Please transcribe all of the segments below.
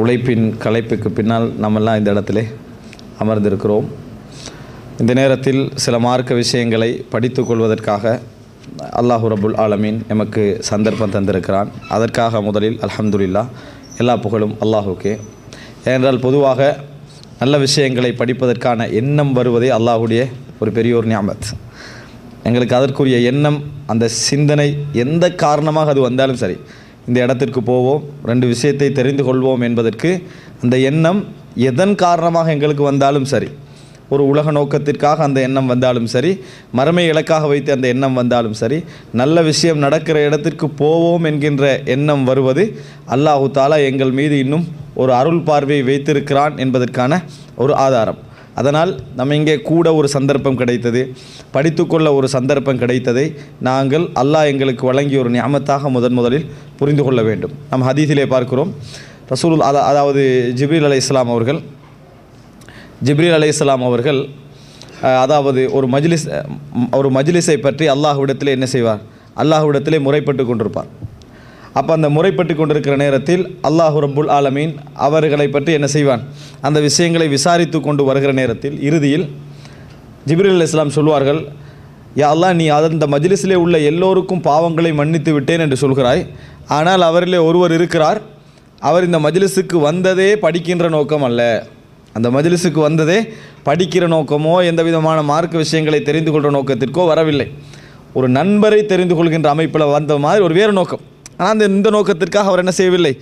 உழைப்பின் கலைப்புக்கு பின்னால் நம்மெல்லாம் இந்த இடத்துல அமர்ந்திருக்கிறோம் இந்த நேரத்தில் சில மார்க்க விஷயங்களை படித்து கொள்வதற்காக அல்லாஹு ரபுல் ஆலமீன் எமக்கு சந்தர்ப்பம் தந்திருக்கிறான் அதற்காக முதலில் அலமதுல்லா எல்லா புகழும் அல்லாஹுக்கே ஏனென்றால் பொதுவாக நல்ல விஷயங்களை படிப்பதற்கான எண்ணம் வருவதே அல்லாஹுடைய ஒரு பெரியோர் ஞாபத் எங்களுக்கு அதற்குரிய எண்ணம் அந்த சிந்தனை எந்த காரணமாக அது வந்தாலும் சரி இந்த இடத்திற்கு போவோம் ரெண்டு விஷயத்தை தெரிந்து கொள்வோம் என்பதற்கு அந்த எண்ணம் எதன் காரணமாக எங்களுக்கு வந்தாலும் சரி ஒரு உலக நோக்கத்திற்காக அந்த எண்ணம் வந்தாலும் சரி மறுமை இலக்காக வைத்து அந்த எண்ணம் வந்தாலும் சரி நல்ல விஷயம் நடக்கிற இடத்திற்கு போவோம் என்கின்ற எண்ணம் வருவது அல்லாஹு தாலா எங்கள் மீது இன்னும் ஒரு அருள் பார்வையை வைத்திருக்கிறான் என்பதற்கான ஒரு ஆதாரம் அதனால் நம்ம இங்கே கூட ஒரு சந்தர்ப்பம் கிடைத்தது படித்துக்கொள்ள ஒரு சந்தர்ப்பம் கிடைத்ததை நாங்கள் அல்லாஹ் எங்களுக்கு வழங்கிய ஒரு ஞாபத்தாக முதன் முதலில் புரிந்து கொள்ள வேண்டும் நம் ஹதீஸிலே பார்க்கிறோம் ரசூல் அலா அதாவது ஜிப்ரீல் அலி இஸ்லாம் அவர்கள் ஜிப்ரீல் அலி இஸ்லாம் அவர்கள் அதாவது ஒரு மஜ்லிஸ் ஒரு மஜ்லிஸை பற்றி இடத்திலே என்ன செய்வார் அல்லாஹ்விடத்திலே முறைப்பட்டு கொண்டிருப்பார் அப்போ அந்த முறைப்பட்டு கொண்டிருக்கிற நேரத்தில் அல்லாஹு ரபுல் ஆலமீன் அவர்களை பற்றி என்ன செய்வான் அந்த விஷயங்களை விசாரித்து கொண்டு வருகிற நேரத்தில் இறுதியில் ஜிப்ரில் இஸ்லாம் சொல்வார்கள் யா அல்லா நீ அந்த மஜ்லிஸிலே உள்ள எல்லோருக்கும் பாவங்களை மன்னித்து விட்டேன் என்று சொல்கிறாய் ஆனால் அவரிலே ஒருவர் இருக்கிறார் அவர் இந்த மஜ்லிஸுக்கு வந்ததே படிக்கின்ற நோக்கம் அல்ல அந்த மஜ்லிஸுக்கு வந்ததே படிக்கிற நோக்கமோ எந்த விதமான மார்க்க விஷயங்களை தெரிந்து கொள்கிற நோக்கத்திற்கோ வரவில்லை ஒரு நண்பரை தெரிந்து கொள்கின்ற அமைப்பில் வந்த மாதிரி ஒரு வேறு நோக்கம் ஆனால் அந்த இந்த நோக்கத்திற்காக அவர் என்ன செய்யவில்லை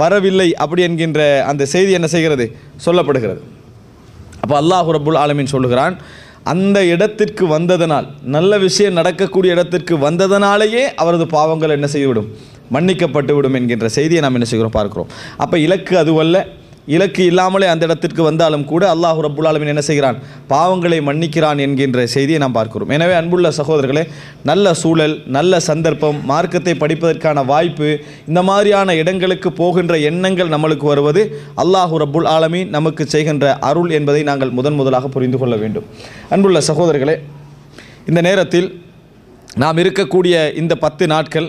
வரவில்லை அப்படி என்கின்ற அந்த செய்தி என்ன செய்கிறது சொல்லப்படுகிறது அப்போ அல்லாஹ் ரபுல் ஆலமின் சொல்லுகிறான் அந்த இடத்திற்கு வந்ததனால் நல்ல விஷயம் நடக்கக்கூடிய இடத்திற்கு வந்ததனாலேயே அவரது பாவங்கள் என்ன செய்துவிடும் மன்னிக்கப்பட்டு விடும் என்கின்ற செய்தியை நாம் என்ன செய்கிறோம் பார்க்கிறோம் அப்போ இலக்கு அதுவல்ல இலக்கு இல்லாமலே அந்த இடத்திற்கு வந்தாலும் கூட அல்லாஹு ரபுல்லாலமின் என்ன செய்கிறான் பாவங்களை மன்னிக்கிறான் என்கின்ற செய்தியை நாம் பார்க்கிறோம் எனவே அன்புள்ள சகோதரர்களே நல்ல சூழல் நல்ல சந்தர்ப்பம் மார்க்கத்தை படிப்பதற்கான வாய்ப்பு இந்த மாதிரியான இடங்களுக்கு போகின்ற எண்ணங்கள் நம்மளுக்கு வருவது அல்லாஹு ரபுல் ஆலமி நமக்கு செய்கின்ற அருள் என்பதை நாங்கள் முதன் முதலாக புரிந்து கொள்ள வேண்டும் அன்புள்ள சகோதரர்களே இந்த நேரத்தில் நாம் இருக்கக்கூடிய இந்த பத்து நாட்கள்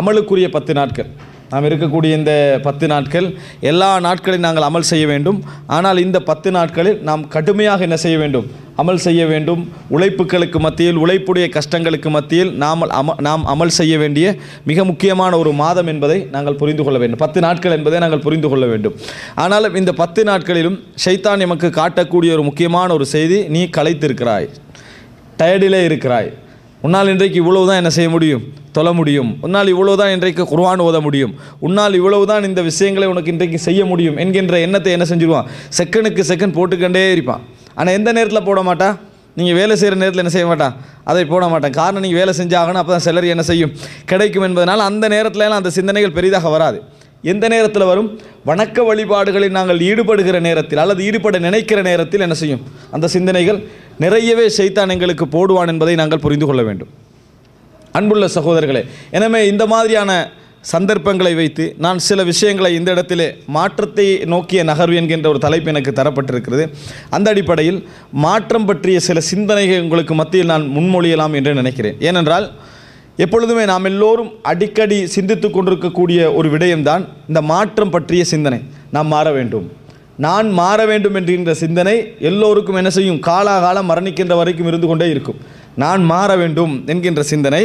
அமலுக்குரிய பத்து நாட்கள் நாம் இருக்கக்கூடிய இந்த பத்து நாட்கள் எல்லா நாட்களையும் நாங்கள் அமல் செய்ய வேண்டும் ஆனால் இந்த பத்து நாட்களில் நாம் கடுமையாக என்ன செய்ய வேண்டும் அமல் செய்ய வேண்டும் உழைப்புகளுக்கு மத்தியில் உழைப்புடைய கஷ்டங்களுக்கு மத்தியில் நாம் அம நாம் அமல் செய்ய வேண்டிய மிக முக்கியமான ஒரு மாதம் என்பதை நாங்கள் புரிந்து கொள்ள வேண்டும் பத்து நாட்கள் என்பதை நாங்கள் புரிந்து கொள்ள வேண்டும் ஆனாலும் இந்த பத்து நாட்களிலும் ஷைத்தான் எமக்கு காட்டக்கூடிய ஒரு முக்கியமான ஒரு செய்தி நீ களைத்திருக்கிறாய் டயர்டிலே இருக்கிறாய் உன்னால் இன்றைக்கு இவ்வளவு தான் என்ன செய்ய முடியும் தொல முடியும் உன்னால் இவ்வளவு தான் இன்றைக்கு குருவான் ஓத முடியும் உன்னால் இவ்வளவு தான் இந்த விஷயங்களை உனக்கு இன்றைக்கு செய்ய முடியும் என்கின்ற எண்ணத்தை என்ன செஞ்சுருவான் செகண்டுக்கு செகண்ட் போட்டுக்கண்டே இருப்பான் ஆனால் எந்த நேரத்தில் போட மாட்டா நீங்கள் வேலை செய்கிற நேரத்தில் என்ன செய்ய மாட்டான் அதை போட மாட்டேன் காரணம் நீங்கள் வேலை செஞ்சாகணும் அப்போ தான் என்ன செய்யும் கிடைக்கும் என்பதனால் அந்த நேரத்துலலாம் அந்த சிந்தனைகள் பெரிதாக வராது எந்த நேரத்தில் வரும் வணக்க வழிபாடுகளில் நாங்கள் ஈடுபடுகிற நேரத்தில் அல்லது ஈடுபட நினைக்கிற நேரத்தில் என்ன செய்யும் அந்த சிந்தனைகள் நிறையவே சைத்தான் எங்களுக்கு போடுவான் என்பதை நாங்கள் புரிந்து கொள்ள வேண்டும் அன்புள்ள சகோதரர்களே எனவே இந்த மாதிரியான சந்தர்ப்பங்களை வைத்து நான் சில விஷயங்களை இந்த இடத்திலே மாற்றத்தை நோக்கிய நகர்வு என்கின்ற ஒரு தலைப்பு எனக்கு தரப்பட்டிருக்கிறது அந்த அடிப்படையில் மாற்றம் பற்றிய சில சிந்தனைகள் உங்களுக்கு மத்தியில் நான் முன்மொழியலாம் என்று நினைக்கிறேன் ஏனென்றால் எப்பொழுதுமே நாம் எல்லோரும் அடிக்கடி சிந்தித்து கொண்டிருக்கக்கூடிய ஒரு விடயம்தான் இந்த மாற்றம் பற்றிய சிந்தனை நாம் மாற வேண்டும் நான் மாற வேண்டும் என்கின்ற சிந்தனை எல்லோருக்கும் என்ன செய்யும் காலாகாலம் மரணிக்கின்ற வரைக்கும் இருந்து கொண்டே இருக்கும் நான் மாற வேண்டும் என்கின்ற சிந்தனை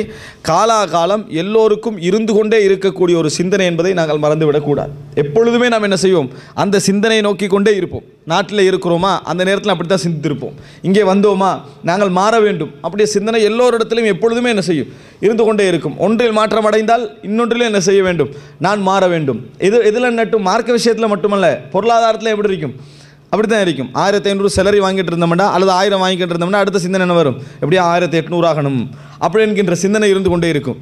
காலாகாலம் எல்லோருக்கும் இருந்து கொண்டே இருக்கக்கூடிய ஒரு சிந்தனை என்பதை நாங்கள் மறந்துவிடக்கூடாது எப்பொழுதுமே நாம் என்ன செய்வோம் அந்த சிந்தனையை நோக்கி கொண்டே இருப்போம் நாட்டில் இருக்கிறோமா அந்த நேரத்தில் அப்படி தான் சிந்தித்திருப்போம் இங்கே வந்தோமா நாங்கள் மாற வேண்டும் அப்படியே சிந்தனை எல்லோரிடத்திலும் எப்பொழுதுமே என்ன செய்யும் இருந்து கொண்டே இருக்கும் ஒன்றில் மாற்றம் அடைந்தால் இன்னொன்றிலும் என்ன செய்ய வேண்டும் நான் மாற வேண்டும் எது எதில் நட்டும் மார்க்க விஷயத்தில் மட்டுமல்ல பொருளாதாரத்தில் எப்படி இருக்கும் அப்படி தான் இருக்கும் ஆயிரத்தி ஐநூறு செலரி வாங்கிட்டு இருந்தோம்னா அல்லது ஆயிரம் வாங்கிட்டு இருந்தோம்னா அடுத்த சிந்தனை என்ன வரும் எப்படியா ஆயிரத்தி எட்நூறு ஆகணும் அப்படி என்கின்ற சிந்தனை இருந்து கொண்டே இருக்கும்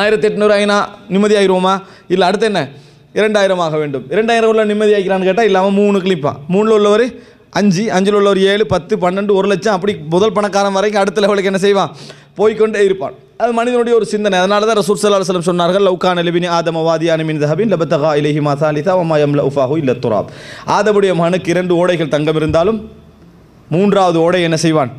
ஆயிரத்தி எட்நூறு ஆகினா நிம்மதியாகிடுவோமா இல்லை அடுத்து என்ன இரண்டாயிரம் ஆக வேண்டும் இரண்டாயிரம் உள்ள நிம்மதி கேட்டால் இல்லாமல் மூணு கிளிப்பான் மூணில் உள்ளவர் அஞ்சு அஞ்சில் உள்ளவர் ஏழு பத்து பன்னெண்டு ஒரு லட்சம் அப்படி முதல் பணக்காரன் வரைக்கும் அடுத்த லெவலுக்கு என்ன செய்வான் போய்கொண்டே இருப்பான் அது மனிதனுடைய ஒரு சிந்தனை அதனால தான் ரசூர் சல்லா அலுவலம் சொன்னார்கள் லவ்கான் அலிபின் ஆதம வாதியான மின் தஹபின் லபத்தகா இலஹி மசாலிதா மயம் லஃபாஹு இல்ல துராப் ஆதமுடைய மனுக்கு இரண்டு ஓடைகள் தங்கம் இருந்தாலும் மூன்றாவது ஓடை என்ன செய்வான்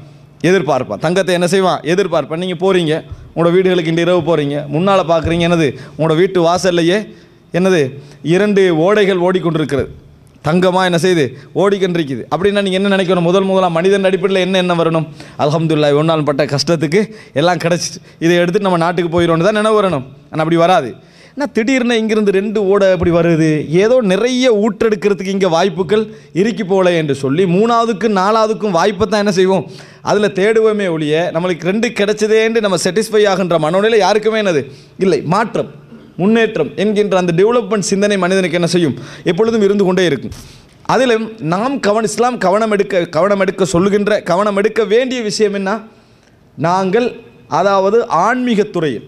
எதிர்பார்ப்பான் தங்கத்தை என்ன செய்வான் எதிர்பார்ப்பான் நீங்கள் போகிறீங்க உங்களோட வீடுகளுக்கு இன்று இரவு போகிறீங்க முன்னால் பார்க்குறீங்க என்னது உங்களோட வீட்டு வாசல்லையே என்னது இரண்டு ஓடைகள் ஓடிக்கொண்டிருக்கிறது தங்கமாக என்ன செய்யுது ஓடிக்கொண்டிருக்குது அப்படின்னா நீங்கள் என்ன நினைக்கணும் முதல் முதலாக மனிதன் அடிப்படையில் என்ன என்ன வரணும் அலமதுல்லா ஒன்றால் பட்ட கஷ்டத்துக்கு எல்லாம் கிடச்சிட்டு இதை எடுத்துட்டு நம்ம நாட்டுக்கு போயிடும்னு தான் நினைவு வரணும் ஆனால் அப்படி வராது ஆனால் திடீர்னு இங்கிருந்து ரெண்டு ஓட அப்படி வருது ஏதோ நிறைய ஊற்றெடுக்கிறதுக்கு இங்கே வாய்ப்புகள் இறுக்கி போகல என்று சொல்லி மூணாவதுக்கும் நாலாவதுக்கும் வாய்ப்பை தான் என்ன செய்வோம் அதில் தேடுவோமே ஒழிய நம்மளுக்கு ரெண்டு என்று நம்ம சாட்டிஸ்ஃபை ஆகின்ற மனநிலை யாருக்குமே என்னது இல்லை மாற்றம் முன்னேற்றம் என்கின்ற அந்த டெவலப்மெண்ட் சிந்தனை மனிதனுக்கு என்ன செய்யும் எப்பொழுதும் இருந்து கொண்டே இருக்கும் அதிலும் நாம் கவன இஸ்லாம் கவனம் எடுக்க கவனம் எடுக்க சொல்லுகின்ற கவனம் எடுக்க வேண்டிய விஷயம் என்ன நாங்கள் அதாவது ஆன்மீகத்துறையில்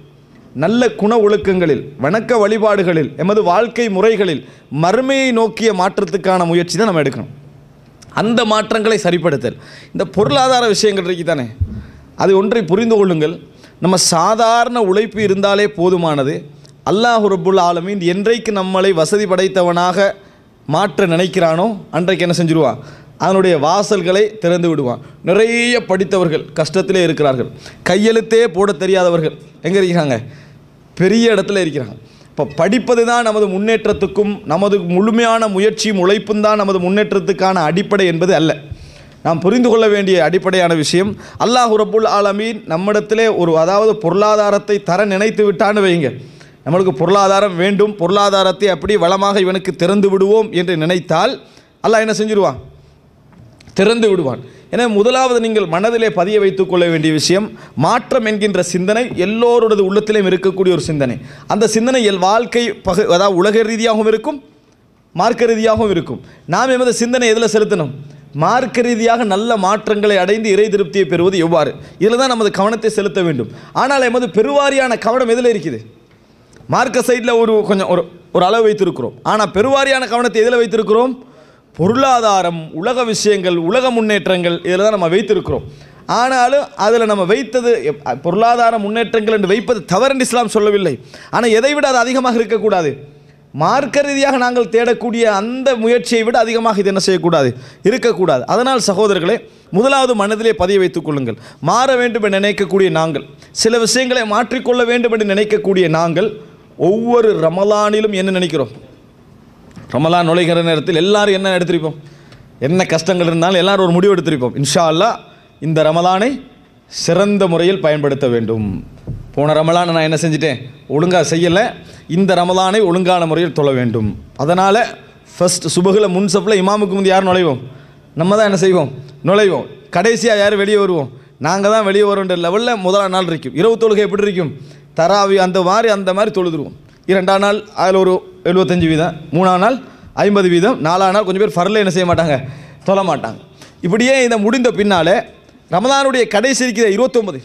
நல்ல குண ஒழுக்கங்களில் வணக்க வழிபாடுகளில் எமது வாழ்க்கை முறைகளில் மறுமையை நோக்கிய மாற்றத்துக்கான முயற்சி தான் நம்ம எடுக்கணும் அந்த மாற்றங்களை சரிப்படுத்தல் இந்த பொருளாதார விஷயங்கள் இருக்கு தானே அது ஒன்றை புரிந்து கொள்ளுங்கள் நம்ம சாதாரண உழைப்பு இருந்தாலே போதுமானது அல்லாஹு ரபுல் ஆலமீன் என்றைக்கு நம்மளை வசதி படைத்தவனாக மாற்ற நினைக்கிறானோ அன்றைக்கு என்ன செஞ்சிருவான் அதனுடைய வாசல்களை திறந்து விடுவான் நிறைய படித்தவர்கள் கஷ்டத்திலே இருக்கிறார்கள் கையெழுத்தே போட தெரியாதவர்கள் எங்கே இருக்கிறாங்க பெரிய இடத்துல இருக்கிறாங்க இப்போ படிப்பது தான் நமது முன்னேற்றத்துக்கும் நமது முழுமையான முயற்சியும் உழைப்பும் தான் நமது முன்னேற்றத்துக்கான அடிப்படை என்பது அல்ல நாம் புரிந்து கொள்ள வேண்டிய அடிப்படையான விஷயம் அல்லாஹ் ரபுல் ஆலமீன் நம்மிடத்திலே ஒரு அதாவது பொருளாதாரத்தை தர நினைத்து விட்டான்னு வைங்க நம்மளுக்கு பொருளாதாரம் வேண்டும் பொருளாதாரத்தை அப்படி வளமாக இவனுக்கு திறந்து விடுவோம் என்று நினைத்தால் அல்ல என்ன செஞ்சிருவான் திறந்து விடுவான் என முதலாவது நீங்கள் மனதிலே பதிய வைத்துக் கொள்ள வேண்டிய விஷயம் மாற்றம் என்கின்ற சிந்தனை எல்லோருடைய உள்ளத்திலேயும் இருக்கக்கூடிய ஒரு சிந்தனை அந்த சிந்தனை எல் வாழ்க்கை பகு அதாவது உலக ரீதியாகவும் இருக்கும் மார்க்க ரீதியாகவும் இருக்கும் நாம் எமது சிந்தனை எதில் செலுத்தணும் மார்க்க ரீதியாக நல்ல மாற்றங்களை அடைந்து இறை திருப்தியை பெறுவது எவ்வாறு இதில் தான் நமது கவனத்தை செலுத்த வேண்டும் ஆனால் எமது பெருவாரியான கவனம் எதில் இருக்குது மார்க்க சைடில் ஒரு கொஞ்சம் ஒரு ஒரு அளவு வைத்திருக்கிறோம் ஆனால் பெருவாரியான கவனத்தை எதில் வைத்திருக்கிறோம் பொருளாதாரம் உலக விஷயங்கள் உலக முன்னேற்றங்கள் இதில் தான் நம்ம வைத்திருக்கிறோம் ஆனாலும் அதில் நம்ம வைத்தது பொருளாதார முன்னேற்றங்கள் என்று வைப்பது தவறு இஸ்லாம் சொல்லவில்லை ஆனால் எதை விட அது அதிகமாக இருக்கக்கூடாது மார்க்க ரீதியாக நாங்கள் தேடக்கூடிய அந்த முயற்சியை விட அதிகமாக இது என்ன செய்யக்கூடாது இருக்கக்கூடாது அதனால் சகோதரர்களே முதலாவது மனதிலே பதிய வைத்துக் கொள்ளுங்கள் மாற வேண்டும் என்று நினைக்கக்கூடிய நாங்கள் சில விஷயங்களை மாற்றிக்கொள்ள வேண்டும் என்று நினைக்கக்கூடிய நாங்கள் ஒவ்வொரு ரமலானிலும் என்ன நினைக்கிறோம் ரமலான் நுழைகிற நேரத்தில் எல்லாரும் என்ன எடுத்திருப்போம் என்ன கஷ்டங்கள் இருந்தாலும் எல்லாரும் ஒரு முடிவு எடுத்திருப்போம் இன்ஷா அல்லா இந்த ரமலானை சிறந்த முறையில் பயன்படுத்த வேண்டும் போன ரமலானை நான் என்ன செஞ்சிட்டேன் ஒழுங்காக செய்யலை இந்த ரமலானை ஒழுங்கான முறையில் தொழ வேண்டும் அதனால் ஃபஸ்ட் சுபகுல முன்சப்பில் இமாமுக்கு முந்தி யார் நுழைவோம் நம்ம தான் என்ன செய்வோம் நுழைவோம் கடைசியாக யார் வெளியே வருவோம் நாங்கள் தான் வெளியே வரோன்ற லெவலில் முதலாம் நாள் இருக்கும் இரவு தொழுகை எப்படி இருக்கும் தராவி அந்த மாதிரி அந்த மாதிரி தொழுதுருவோம் இரண்டாம் நாள் அதில் ஒரு எழுபத்தஞ்சு வீதம் மூணாம் நாள் ஐம்பது வீதம் நாலாம் நாள் கொஞ்சம் பேர் ஃபரில் என்ன செய்ய மாட்டாங்க தொழ மாட்டாங்க இப்படியே இதை முடிந்த பின்னாலே ரமதானுடைய கடைசி இருக்கிற இருபத்தொம்பது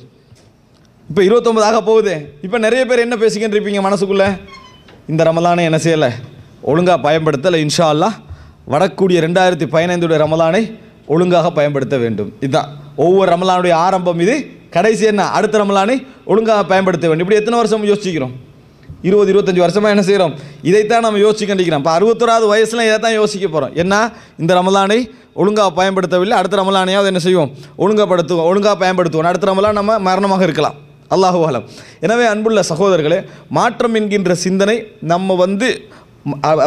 இப்போ இருபத்தொம்பது ஆக போகுது இப்போ நிறைய பேர் என்ன பேசிக்கிட்டு இருப்பீங்க மனசுக்குள்ளே இந்த ரமலானை என்ன செய்யலை ஒழுங்காக பயன்படுத்தலை இன்ஷா அல்லா வடக்கூடிய ரெண்டாயிரத்தி பதினைந்துடைய ரமலானை ஒழுங்காக பயன்படுத்த வேண்டும் இதுதான் ஒவ்வொரு ரமலானுடைய ஆரம்பம் இது கடைசி என்ன அடுத்த ரமலானை ஒழுங்காக பயன்படுத்த வேண்டும் இப்படி எத்தனை வருஷம் யோசிக்கிறோம் இருபது இருபத்தஞ்சி வருஷமாக என்ன செய்கிறோம் இதைத்தான் நம்ம யோசிக்க நினைக்கிறோம் இப்போ அறுபத்தொராது வயசில் இதை தான் யோசிக்க போகிறோம் என்ன இந்த ரமலானை ஒழுங்காக பயன்படுத்தவில்லை அடுத்த ரமலானையாவது என்ன செய்வோம் ஒழுங்காகப்படுத்துவோம் ஒழுங்காக பயன்படுத்துவோம் அடுத்த ரமலான் நம்ம மரணமாக இருக்கலாம் அல்லாஹுவாலம் எனவே அன்புள்ள சகோதரர்களே மாற்றம் என்கின்ற சிந்தனை நம்ம வந்து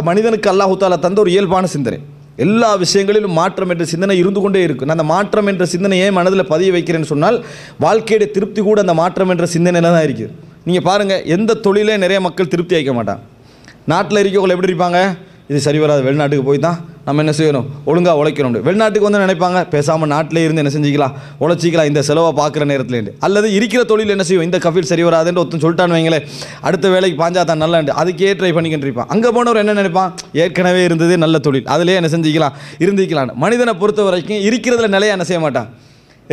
மனிதனுக்கு அல்லாஹு தந்த ஒரு இயல்பான சிந்தனை எல்லா விஷயங்களிலும் மாற்றம் என்ற சிந்தனை இருந்து கொண்டே இருக்கும் அந்த மாற்றம் என்ற சிந்தனையை மனதில் பதிய வைக்கிறேன்னு சொன்னால் வாழ்க்கையுடைய திருப்தி கூட அந்த மாற்றம் என்ற சிந்தனையில் தான் இருக்குது நீங்கள் பாருங்கள் எந்த தொழிலே நிறைய மக்கள் திருப்தி ஆகிக்க மாட்டான் நாட்டில் இருக்கவங்களை எப்படி இருப்பாங்க இது சரி வராது வெளிநாட்டுக்கு போய் தான் நம்ம என்ன செய்யணும் ஒழுங்காக உழைக்கணும் வெளிநாட்டுக்கு வந்து நினைப்பாங்க பேசாமல் நாட்டிலே இருந்து என்ன செஞ்சிக்கலாம் உழைச்சிக்கலாம் இந்த செலவை பார்க்குற நேரத்தில் அல்லது இருக்கிற தொழில் என்ன செய்யும் இந்த கஃபில் சரி வராதுன்னு ஒருத்தன் சொல்லிட்டான்னு வைங்களேன் அடுத்த வேலைக்கு பாஞ்சா தான் நல்லாண்டு அதுக்கே ட்ரை பண்ணிக்கிட்டு இருப்பான் அங்கே போனவர் என்ன நினைப்பான் ஏற்கனவே இருந்தது நல்ல தொழில் அதிலே என்ன செஞ்சிக்கலாம் இருந்திக்கலாம் மனிதனை பொறுத்த வரைக்கும் இருக்கிறதுல நிலையாக என்ன செய்ய மாட்டான்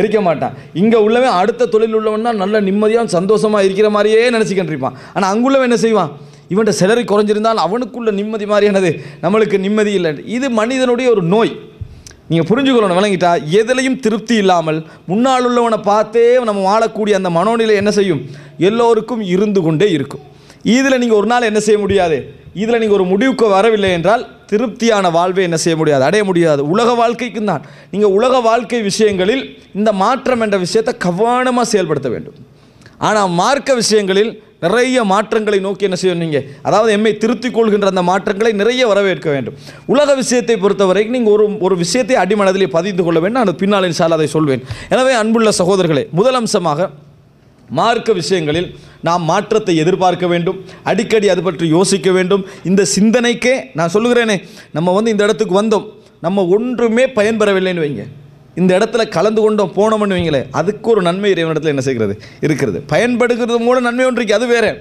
இருக்க மாட்டான் இங்கே உள்ளவன் அடுத்த தொழில் உள்ளவன்னா நல்ல நிம்மதியாக சந்தோஷமாக இருக்கிற மாதிரியே நினச்சிக்கிட்டு இருப்பான் ஆனால் அங்குள்ளவன் என்ன செய்வான் இவன்ட சிலரி குறைஞ்சிருந்தால் அவனுக்குள்ள நிம்மதி மாதிரியானது நம்மளுக்கு நிம்மதி இல்லை இது மனிதனுடைய ஒரு நோய் நீங்கள் புரிஞ்சுக்கொள்ளணும் விளங்கிட்டா எதுலையும் திருப்தி இல்லாமல் முன்னால் உள்ளவனை பார்த்தே நம்ம வாழக்கூடிய அந்த மனோநிலை என்ன செய்யும் எல்லோருக்கும் இருந்து கொண்டே இருக்கும் இதில் நீங்கள் ஒரு நாள் என்ன செய்ய முடியாது இதில் நீங்கள் ஒரு முடிவுக்கு வரவில்லை என்றால் திருப்தியான வாழ்வை என்ன செய்ய முடியாது அடைய முடியாது உலக வாழ்க்கைக்கும் தான் நீங்கள் உலக வாழ்க்கை விஷயங்களில் இந்த மாற்றம் என்ற விஷயத்தை கவனமாக செயல்படுத்த வேண்டும் ஆனால் மார்க்க விஷயங்களில் நிறைய மாற்றங்களை நோக்கி என்ன செய்யணும் நீங்கள் அதாவது எம்மை திருத்திக் கொள்கின்ற அந்த மாற்றங்களை நிறைய வரவேற்க வேண்டும் உலக விஷயத்தை பொறுத்தவரைக்கும் நீங்கள் ஒரு ஒரு விஷயத்தை அடிமனதிலே பதிந்து கொள்ள வேண்டும் அந்த பின்னாளின் சால் அதை சொல்வேன் எனவே அன்புள்ள சகோதரர்களே முதல் அம்சமாக மார்க்க விஷயங்களில் நாம் மாற்றத்தை எதிர்பார்க்க வேண்டும் அடிக்கடி அது பற்றி யோசிக்க வேண்டும் இந்த சிந்தனைக்கே நான் சொல்லுகிறேனே நம்ம வந்து இந்த இடத்துக்கு வந்தோம் நம்ம ஒன்றுமே பயன்பெறவில்லைன்னு வைங்க இந்த இடத்துல கலந்து கொண்டோம் போனோம்னு வைங்களேன் அதுக்கு ஒரு நன்மை இடத்துல என்ன செய்கிறது இருக்கிறது பயன்படுகிறது கூட நன்மை ஒன்று இருக்குது அது வேறு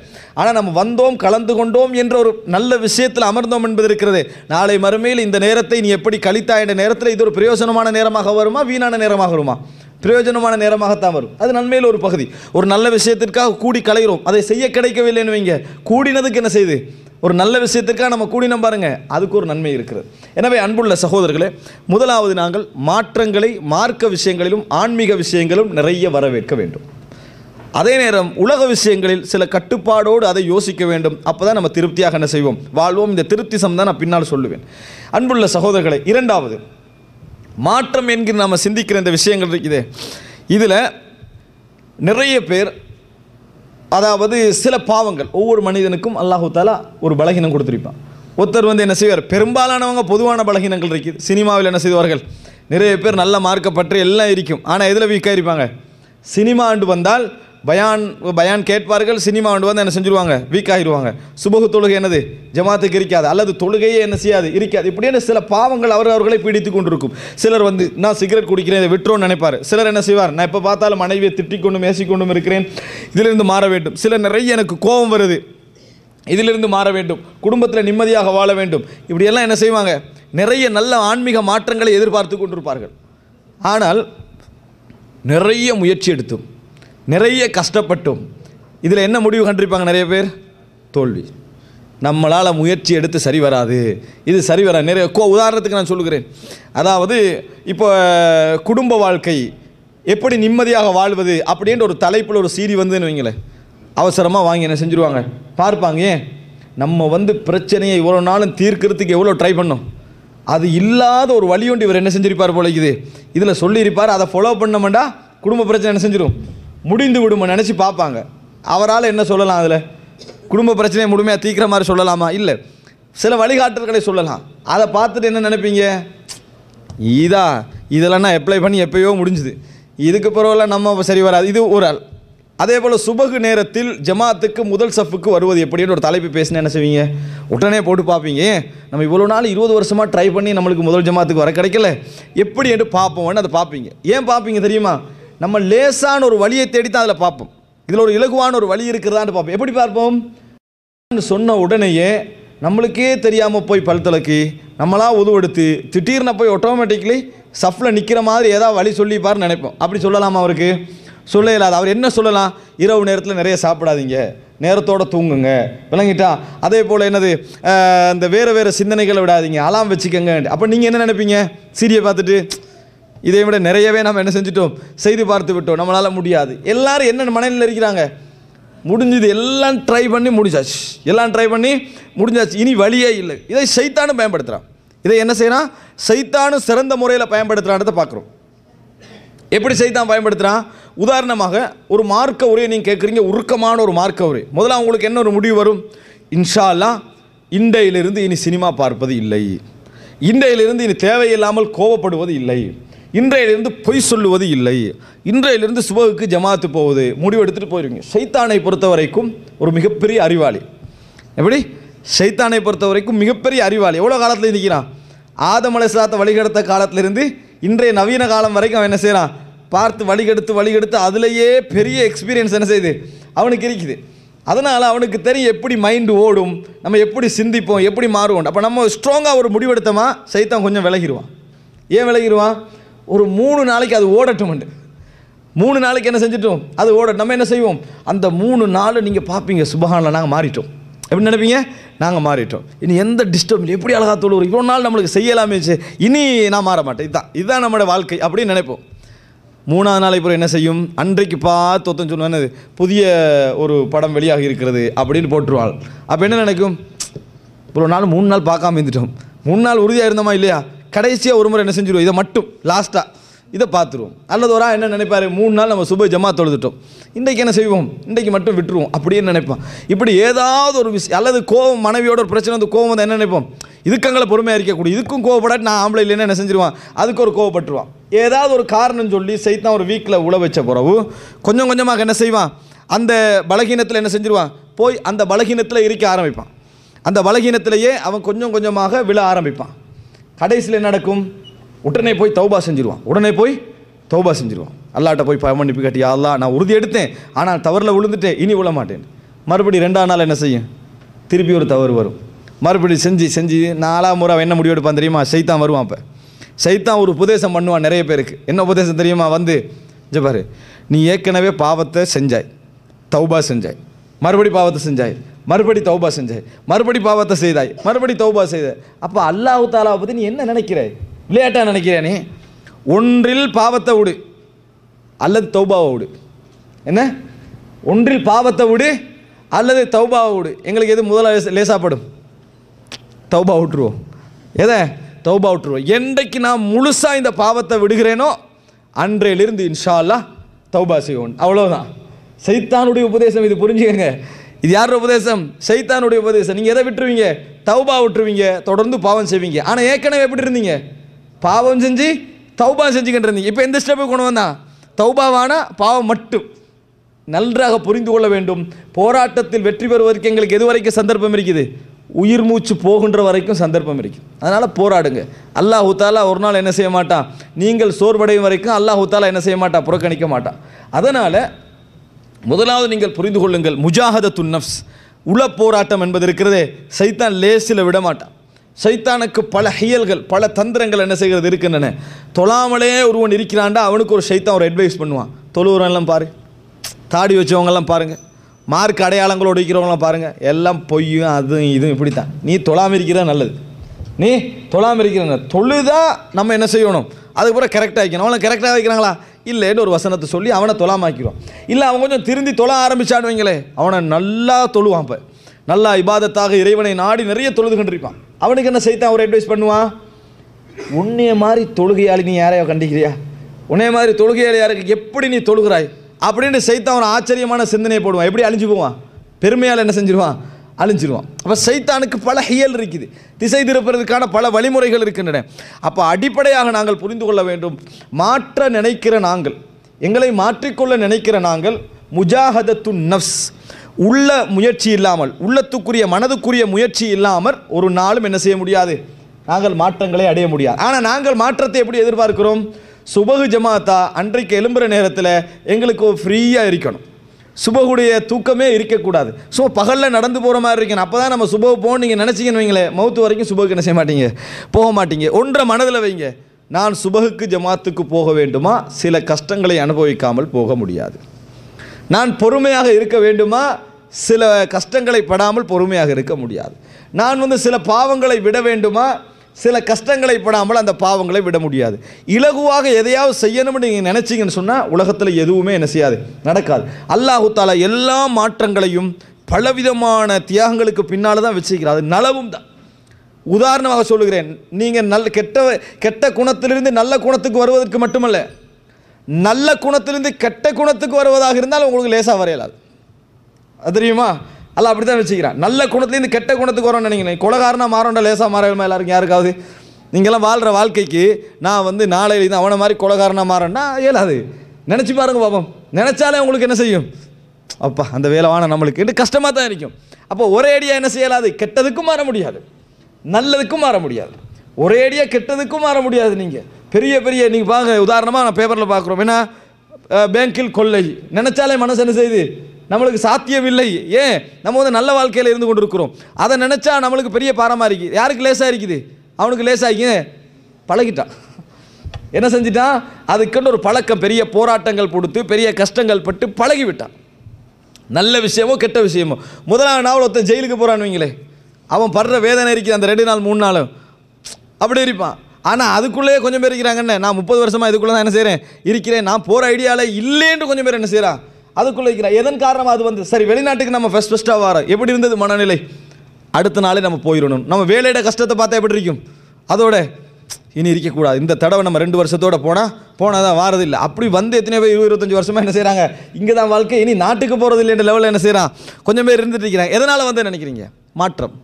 ஆனால் நம்ம வந்தோம் கலந்து கொண்டோம் என்ற ஒரு நல்ல விஷயத்தில் அமர்ந்தோம் என்பது இருக்கிறது நாளை மறுமையில் இந்த நேரத்தை நீ எப்படி கழித்தா என்ற நேரத்தில் இது ஒரு பிரயோஜனமான நேரமாக வருமா வீணான நேரமாக வருமா பிரயோஜனமான நேரமாகத்தான் வரும் அது நன்மையில் ஒரு பகுதி ஒரு நல்ல விஷயத்திற்காக கூடி கலைகிறோம் அதை செய்ய கிடைக்கவில்லைன்னு வைங்க கூடினதுக்கு என்ன செய்யுது ஒரு நல்ல விஷயத்திற்காக நம்ம கூடி பாருங்கள் அதுக்கு ஒரு நன்மை இருக்கிறது எனவே அன்புள்ள சகோதரர்களே முதலாவது நாங்கள் மாற்றங்களை மார்க்க விஷயங்களிலும் ஆன்மீக விஷயங்களும் நிறைய வரவேற்க வேண்டும் அதே நேரம் உலக விஷயங்களில் சில கட்டுப்பாடோடு அதை யோசிக்க வேண்டும் அப்போ தான் நம்ம திருப்தியாக என்ன செய்வோம் வாழ்வோம் இந்த திருப்தி சம் தான் நான் பின்னால் சொல்லுவேன் அன்புள்ள சகோதரர்களை இரண்டாவது மாற்றம் என்கிற நாம் சிந்திக்கிற இந்த விஷயங்கள் இருக்குது இதில் நிறைய பேர் அதாவது சில பாவங்கள் ஒவ்வொரு மனிதனுக்கும் அல்லாஹு தாலா ஒரு பலகீனம் கொடுத்துருப்பான் ஒருத்தர் வந்து என்ன செய்வார் பெரும்பாலானவங்க பொதுவான பலகீனங்கள் இருக்குது சினிமாவில் என்ன செய்வார்கள் நிறைய பேர் நல்ல மார்க்கப்பற்று எல்லாம் இருக்கும் ஆனால் எதில் வீக்காக இருப்பாங்க சினிமாண்டு வந்தால் பயான் பயான் கேட்பார்கள் சினிமா வந்து வந்து என்ன செஞ்சுருவாங்க வீக் ஆகிடுவாங்க சுபகு தொழுகை என்னது ஜமாத்துக்கு இருக்காது அல்லது தொழுகையே என்ன செய்யாது இருக்காது இப்படியான சில பாவங்கள் அவர் அவர்களை பீடித்து கொண்டிருக்கும் சிலர் வந்து நான் சிகரெட் குடிக்கிறேன் இதை விட்டுறோன்னு நினைப்பார் சிலர் என்ன செய்வார் நான் இப்போ பார்த்தாலும் மனைவியை திட்டிக்கொண்டும் ஏசிக்கொண்டும் இருக்கிறேன் இதிலிருந்து மாற வேண்டும் சிலர் நிறைய எனக்கு கோபம் வருது இதிலிருந்து மாற வேண்டும் குடும்பத்தில் நிம்மதியாக வாழ வேண்டும் இப்படியெல்லாம் என்ன செய்வாங்க நிறைய நல்ல ஆன்மீக மாற்றங்களை எதிர்பார்த்து கொண்டிருப்பார்கள் ஆனால் நிறைய முயற்சி எடுத்தும் நிறைய கஷ்டப்பட்டும் இதில் என்ன முடிவு கண்டிருப்பாங்க நிறைய பேர் தோல்வி நம்மளால் முயற்சி எடுத்து சரி வராது இது சரி வராது நிறைய கோ உதாரணத்துக்கு நான் சொல்லுகிறேன் அதாவது இப்போ குடும்ப வாழ்க்கை எப்படி நிம்மதியாக வாழ்வது அப்படின்ற ஒரு தலைப்பில் ஒரு சீரி வந்துன்னு வைங்களேன் அவசரமாக வாங்கி என்ன செஞ்சுருவாங்க பார்ப்பாங்க ஏன் நம்ம வந்து பிரச்சனையை இவ்வளோ நாளும் தீர்க்கிறதுக்கு எவ்வளோ ட்ரை பண்ணோம் அது இல்லாத ஒரு வழி ஒன்று இவர் என்ன செஞ்சுருப்பார் போல இது இதில் சொல்லியிருப்பார் அதை ஃபாலோ பண்ணமெண்டா குடும்ப பிரச்சனை என்ன செஞ்சிடும் முடிந்து விடுமோ நினச்சி பார்ப்பாங்க அவரால் என்ன சொல்லலாம் அதில் குடும்ப பிரச்சனையை முழுமையாக தீக்கிற மாதிரி சொல்லலாமா இல்லை சில வழிகாட்டல்களை சொல்லலாம் அதை பார்த்துட்டு என்ன நினைப்பீங்க இதா இதெல்லாம் நான் அப்ளை பண்ணி எப்பயோ முடிஞ்சுது இதுக்கு பிறகுலாம் நம்ம சரி வராது இது ஒரு ஆள் அதே போல் சுபகு நேரத்தில் ஜமாத்துக்கு முதல் சஃபுக்கு வருவது எப்படின்னு ஒரு தலைப்பு பேசினேன் என்ன செய்வீங்க உடனே போட்டு பார்ப்பீங்க நம்ம இவ்வளோ நாள் இருபது வருஷமாக ட்ரை பண்ணி நம்மளுக்கு முதல் ஜமாத்துக்கு வர கிடைக்கல எப்படி என்று பார்ப்போம்னு அதை பார்ப்பீங்க ஏன் பார்ப்பீங்க தெரியுமா நம்ம லேசான ஒரு வழியை தேடி தான் அதில் பார்ப்போம் இதில் ஒரு இலகுவான ஒரு வழி இருக்கிறதான்னு பார்ப்போம் எப்படி பார்ப்போம் சொன்ன உடனேயே நம்மளுக்கே தெரியாமல் போய் பல்தலைக்கு நம்மளாக உதுவெடுத்து திடீர்னு போய் ஆட்டோமேட்டிக்லி சஃப்பில் நிற்கிற மாதிரி ஏதாவது வழி சொல்லிப்பார்னு நினைப்போம் அப்படி சொல்லலாமா அவருக்கு சொல்ல இல்லாத அவர் என்ன சொல்லலாம் இரவு நேரத்தில் நிறைய சாப்பிடாதீங்க நேரத்தோடு தூங்குங்க விளங்கிட்டா அதே போல் என்னது இந்த வேறு வேறு சிந்தனைகளை விடாதீங்க அலாம் வச்சுக்கோங்க அப்போ நீங்கள் என்ன நினைப்பீங்க சீரியை பார்த்துட்டு இதை விட நிறையவே நம்ம என்ன செஞ்சிட்டோம் செய்து பார்த்து விட்டோம் நம்மளால் முடியாது எல்லாரும் என்னென்ன மனநிலையில் இருக்கிறாங்க முடிஞ்சது எல்லாம் ட்ரை பண்ணி முடிஞ்சாச்சு எல்லாம் ட்ரை பண்ணி முடிஞ்சாச்சு இனி வழியே இல்லை இதை சைத்தானும் பயன்படுத்துகிறான் இதை என்ன செய்கிறான் சைத்தானும் சிறந்த முறையில் பயன்படுத்துகிறான்றதை பார்க்குறோம் எப்படி சைத்தான் பயன்படுத்துகிறான் உதாரணமாக ஒரு மார்க்க உரையை நீங்கள் கேட்குறீங்க உருக்கமான ஒரு மார்க்க உரை முதல்ல அவங்களுக்கு என்ன ஒரு முடிவு வரும் இன்ஷால்லாம் இண்டையிலிருந்து இனி சினிமா பார்ப்பது இல்லை இண்டையிலிருந்து இனி தேவையில்லாமல் கோவப்படுவது இல்லை இன்றையிலிருந்து பொய் சொல்லுவது இல்லை இன்றையிலிருந்து சுபகுக்கு ஜமாத்து போவது முடிவு எடுத்துகிட்டு போயிருவீங்க சைத்தானை பொறுத்த வரைக்கும் ஒரு மிகப்பெரிய அறிவாளி எப்படி சைத்தானை பொறுத்த வரைக்கும் மிகப்பெரிய அறிவாளி எவ்வளோ காலத்தில் நிற்கிறான் ஆதமலை சாத்த வழிகெடுத்த காலத்திலிருந்து இன்றைய நவீன காலம் வரைக்கும் அவன் என்ன செய்கிறான் பார்த்து வழிகெடுத்து வழிகெடுத்து அதுலேயே பெரிய எக்ஸ்பீரியன்ஸ் என்ன செய்யுது அவனுக்கு இருக்குது அதனால் அவனுக்கு தெரியும் எப்படி மைண்டு ஓடும் நம்ம எப்படி சிந்திப்போம் எப்படி மாறுவோம் அப்போ நம்ம ஸ்ட்ராங்காக ஒரு முடிவெடுத்தோமா சைத்தான் கொஞ்சம் விலகிடுவான் ஏன் விலகிடுவான் ஒரு மூணு நாளைக்கு அது ஓடட்டும் மூணு நாளைக்கு என்ன செஞ்சிட்டோம் அது ஓட நம்ம என்ன செய்வோம் அந்த மூணு நாள் நீங்கள் பார்ப்பீங்க சுபகானில் நாங்கள் மாறிட்டோம் எப்படி நினைப்பீங்க நாங்கள் மாறிட்டோம் இனி எந்த டிஸ்டர்பன்ஸ் எப்படி அழகாக தொழுவோம் இவ்வளோ நாள் நம்மளுக்கு செய்யலாமே இனி நான் மாற மாட்டேன் இதுதான் இதுதான் நம்மளோட வாழ்க்கை அப்படின்னு நினைப்போம் மூணாவது நாளைக்கு பிறகு என்ன செய்யும் அன்றைக்கு பார்த்து ஒருத்தன் சொல்லுவேன் புதிய ஒரு படம் வெளியாக இருக்கிறது அப்படின்னு போட்டுருவாள் அப்போ என்ன நினைக்கும் இவ்வளோ நாள் மூணு நாள் பார்க்காம இருந்துட்டோம் மூணு நாள் உறுதியாக இருந்தோமா இல்லையா கடைசியாக ஒரு முறை என்ன செஞ்சுருவோம் இதை மட்டும் லாஸ்ட்டாக இதை பார்த்துருவோம் அல்லது ஒரு என்ன நினைப்பார் மூணு நாள் நம்ம சுப ஜமா தொழுதுட்டோம் இன்றைக்கி என்ன செய்வோம் இன்றைக்கி மட்டும் விட்டுருவோம் அப்படியே நினைப்பான் இப்படி ஏதாவது ஒரு விஷயம் அல்லது கோவம் மனைவியோட ஒரு பிரச்சனை வந்து கோவம் வந்து என்ன நினைப்போம் இதுக்கங்களை பொறுமையாக இருக்கக்கூடிய இதுக்கும் கோவப்படாட்டி நான் ஆம்பளை இல்லைன்னு என்ன செஞ்சிருவான் அதுக்கு ஒரு கோவப்பட்டுருவான் ஏதாவது ஒரு காரணம் சொல்லி சைத்தான் ஒரு வீக்கில் உழ வச்ச பிறகு கொஞ்சம் கொஞ்சமாக என்ன செய்வான் அந்த பலகீனத்தில் என்ன செஞ்சிருவான் போய் அந்த பலகீனத்தில் இருக்க ஆரம்பிப்பான் அந்த பலகீனத்திலேயே அவன் கொஞ்சம் கொஞ்சமாக விழ ஆரம்பிப்பான் கடைசியில் நடக்கும் உடனே போய் தௌபா செஞ்சிருவான் உடனே போய் தௌபா செஞ்சிருவான் அல்லாட்ட போய் மன்னிப்பு கட்டி அல்லா நான் உறுதி எடுத்தேன் ஆனால் தவறில் விழுந்துட்டேன் இனி விழ மாட்டேன் மறுபடி ரெண்டாம் நாள் என்ன செய்யும் திருப்பி ஒரு தவறு வரும் மறுபடி செஞ்சு செஞ்சு நாலாம் முறை என்ன முடிவு எடுப்பான் தெரியுமா சைத்தான் வருவான் இப்போ சைத்தான் ஒரு உபதேசம் பண்ணுவான் நிறைய பேருக்கு என்ன உபதேசம் தெரியுமா வந்து ஜப்பாரு நீ ஏற்கனவே பாவத்தை செஞ்சாய் தௌபா செஞ்சாய் மறுபடி பாவத்தை செஞ்சாய் மறுபடி தௌபா செஞ்ச மறுபடி பாவத்தை செய்தாய் மறுபடி தௌபா செய்த அப்போ அல்லாஹு தாலாவை பற்றி நீ என்ன நினைக்கிறாய் விளையாட்டாக நினைக்கிறா நீ ஒன்றில் பாவத்தை விடு அல்லது தௌபாவை விடு என்ன ஒன்றில் பாவத்தை விடு அல்லது தௌபாவை விடு எங்களுக்கு எது முதல லேசாப்படும் தௌபா விட்டுருவோம் எதை தௌபா விட்டுருவோம் என்றைக்கு நான் முழுசாக இந்த பாவத்தை விடுகிறேனோ அன்றையிலிருந்து இன்ஷா அல்லா தௌபா செய்வோம் அவ்வளோதான் சைத்தானுடைய உபதேசம் இது புரிஞ்சுக்கங்க இது யாரோட உபதேசம் சைத்தானுடைய உபதேசம் நீங்கள் எதை விட்டுருவீங்க தௌபா விட்டுருவீங்க தொடர்ந்து பாவம் செய்வீங்க ஆனால் ஏற்கனவே எப்படி இருந்தீங்க பாவம் செஞ்சு தௌபா செஞ்சுக்கிட்டு இருந்தீங்க இப்போ எந்த ஸ்டெப்பு கொண்டு வந்தான் தௌபாவானா பாவம் மட்டும் நன்றாக புரிந்து கொள்ள வேண்டும் போராட்டத்தில் வெற்றி பெறுவதற்கு எங்களுக்கு எது வரைக்கும் சந்தர்ப்பம் இருக்குது உயிர் மூச்சு போகின்ற வரைக்கும் சந்தர்ப்பம் இருக்குது அதனால் போராடுங்க அல்லாஹ் தாலா ஒரு நாள் என்ன செய்ய மாட்டான் நீங்கள் சோர்வடையும் வரைக்கும் அல்லாஹ் தாலா என்ன செய்ய மாட்டான் புறக்கணிக்க மாட்டான் அதனால் முதலாவது நீங்கள் புரிந்து கொள்ளுங்கள் முஜாஹதத்து நஃப்ஸ் உள போராட்டம் என்பது இருக்கிறதே சைத்தான் லேசில் விடமாட்டான் சைத்தானுக்கு பல ஹியல்கள் பல தந்திரங்கள் என்ன செய்கிறது இருக்கின்றன தொழாமலே ஒருவன் இருக்கிறான்டா அவனுக்கு ஒரு சைத்தான் ஒரு அட்வைஸ் பண்ணுவான் தொழுவுறவன்லாம் பாரு தாடி வச்சவங்கெல்லாம் பாருங்கள் மார்க் அடையாளங்களோடு இருக்கிறவங்களாம் பாருங்கள் எல்லாம் பொய்யும் அதுவும் இதுவும் இப்படி தான் நீ தொழாமல் இருக்கிறதா நல்லது நீ தொழாமல் இருக்கிறாங்க தொழுதா நம்ம என்ன செய்யணும் அதுக்கப்புறம் கரெக்டாக வைக்கணும் அவனை கரெக்டாக வைக்கிறாங்களா இல்லைன்னு ஒரு வசனத்தை சொல்லி அவனை தொலாமாக்கிடுவான் இல்லை அவன் கொஞ்சம் திருந்தி தொழ ஆரம்பிச்சாடுவீங்களே வைங்களே அவனை நல்லா தொழுவான் இப்போ நல்லா இபாதத்தாக இறைவனை நாடி நிறைய தொழுது கண்டிருப்பான் அவனுக்கு என்ன செய்தான் அவர் அட்வைஸ் பண்ணுவான் உன்னைய மாதிரி தொழுகையாளி நீ யாரையோ கண்டிக்கிறியா உன்னைய மாதிரி தொழுகையாளி யாருக்கு எப்படி நீ தொழுகிறாய் அப்படின்னு செய்தான் அவன் ஆச்சரியமான சிந்தனையை போடுவான் எப்படி அழிஞ்சு போவான் பெருமையால் என்ன செஞ்சிருவான் அழிஞ்சிருவான் அப்போ சைத்தானுக்கு பல ஹியல் இருக்குது திசை திருப்புறதுக்கான பல வழிமுறைகள் இருக்கின்றன அப்போ அடிப்படையாக நாங்கள் புரிந்து கொள்ள வேண்டும் மாற்ற நினைக்கிற நாங்கள் எங்களை மாற்றிக்கொள்ள நினைக்கிற நாங்கள் முஜாஹதத்து நஃப்ஸ் உள்ள முயற்சி இல்லாமல் உள்ளத்துக்குரிய மனதுக்குரிய முயற்சி இல்லாமல் ஒரு நாளும் என்ன செய்ய முடியாது நாங்கள் மாற்றங்களை அடைய முடியாது ஆனால் நாங்கள் மாற்றத்தை எப்படி எதிர்பார்க்கிறோம் சுபகு ஜமாத்தா அன்றைக்கு எழும்புகிற நேரத்தில் எங்களுக்கு ஃப்ரீயாக இருக்கணும் சுபகுடைய தூக்கமே இருக்கக்கூடாது ஸோ பகலில் நடந்து போகிற மாதிரி இருக்கணும் அப்போ தான் நம்ம சுபவு போகணும் நீங்கள் நினச்சிங்கன்னு வைங்களேன் மௌத்து வரைக்கும் சுபகுக்கு என்ன செய்ய மாட்டீங்க போக மாட்டீங்க ஒன்றை மனதில் வைங்க நான் சுபகுக்கு ஜமாத்துக்கு போக வேண்டுமா சில கஷ்டங்களை அனுபவிக்காமல் போக முடியாது நான் பொறுமையாக இருக்க வேண்டுமா சில கஷ்டங்களை படாமல் பொறுமையாக இருக்க முடியாது நான் வந்து சில பாவங்களை விட வேண்டுமா சில கஷ்டங்களை படாமல் அந்த பாவங்களை விட முடியாது இலகுவாக எதையாவது செய்யணும்னு நீங்கள் நினச்சிங்கன்னு சொன்னால் உலகத்தில் எதுவுமே என்ன செய்யாது நடக்காது அல்லாஹு தாலா எல்லா மாற்றங்களையும் பலவிதமான தியாகங்களுக்கு பின்னால் தான் வச்சுக்கிறார் அது நலவும் தான் உதாரணமாக சொல்லுகிறேன் நீங்கள் நல்ல கெட்ட கெட்ட குணத்திலிருந்து நல்ல குணத்துக்கு வருவதற்கு மட்டுமல்ல நல்ல குணத்திலிருந்து கெட்ட குணத்துக்கு வருவதாக இருந்தால் உங்களுக்கு லேசாக வரையலாது அது தெரியுமா அல்ல அப்படி தான் வச்சுக்கிறேன் நல்ல குணத்துலேருந்து கெட்ட குணத்துக்கு வரோம்னு நினைக்கிறேன் கொலகாரனாக மாறோண்டா லேசாக மாறவேமா எல்லாருக்கும் யாருக்காவது நீங்களாம் வாழ்கிற வாழ்க்கைக்கு நான் வந்து நாளையிலேருந்து அவனை மாதிரி குலகாரனாக மாறேன்னா இயலாது நினச்சி பாருங்க பாபம் நினச்சாலே உங்களுக்கு என்ன செய்யும் அப்பா அந்த வேலை வாங்க நம்மளுக்கு என்று கஷ்டமாக தான் இருக்கும் அப்போ ஒரே அடியாக என்ன செய்யலாது கெட்டதுக்கும் மாற முடியாது நல்லதுக்கும் மாற முடியாது ஒரே அடியாக கெட்டதுக்கும் மாற முடியாது நீங்கள் பெரிய பெரிய நீங்கள் பாருங்கள் உதாரணமாக நான் பேப்பரில் பார்க்குறோம் ஏன்னா பேங்கில் கொள்ளை நினச்சாலே மனசு என்ன செய்யுது நம்மளுக்கு சாத்தியமில்லை ஏன் நம்ம வந்து நல்ல வாழ்க்கையில் இருந்து கொண்டு இருக்கிறோம் அதை நினச்சா நம்மளுக்கு பெரிய பாரமாக இருக்குது யாருக்கு லேசாக இருக்குது அவனுக்கு லேசாக பழகிட்டான் என்ன செஞ்சிட்டான் அதுக்குன்னு ஒரு பழக்கம் பெரிய போராட்டங்கள் கொடுத்து பெரிய கஷ்டங்கள் பட்டு பழகிவிட்டான் நல்ல விஷயமோ கெட்ட விஷயமோ முதலாவது நாவல் ஒருத்தன் ஜெயிலுக்கு போகிறான்னு வீங்களே அவன் படுற வேதனை இருக்குது அந்த ரெண்டு நாள் மூணு நாளும் அப்படி இருப்பான் ஆனால் அதுக்குள்ளேயே கொஞ்சம் பேர் இருக்கிறாங்கன்னு நான் முப்பது வருஷமாக இதுக்குள்ளே தான் என்ன செய்கிறேன் இருக்கிறேன் நான் போகிற ஐடியாவில் இல்லைன்ட்டு கொஞ்சம் பேர் என்ன செய்கிறான் அதுக்குள்ளே எதன் காரணமாக அது வந்து சரி வெளிநாட்டுக்கு நம்ம ஃபஸ்ட் ஃபஸ்ட்டாக வரோம் எப்படி இருந்தது மனநிலை அடுத்த நாளே நம்ம போயிடணும் நம்ம வேலையிட கஷ்டத்தை பார்த்தா எப்படி இருக்கும் அதோட இனி இருக்கக்கூடாது இந்த தடவை நம்ம ரெண்டு வருஷத்தோடு போனால் போனால் தான் வாரதில்லை அப்படி வந்து எத்தனையோ பேர் இருபத்தஞ்சி வருஷமாக என்ன செய்கிறாங்க இங்கே தான் வாழ்க்கை இனி நாட்டுக்கு போகிறது இல்லைன்ற லெவலில் என்ன செய்கிறான் கொஞ்சம் பேர் இருந்துட்டு இருக்கிறாங்க எதனால் வந்து நினைக்கிறீங்க மாற்றம்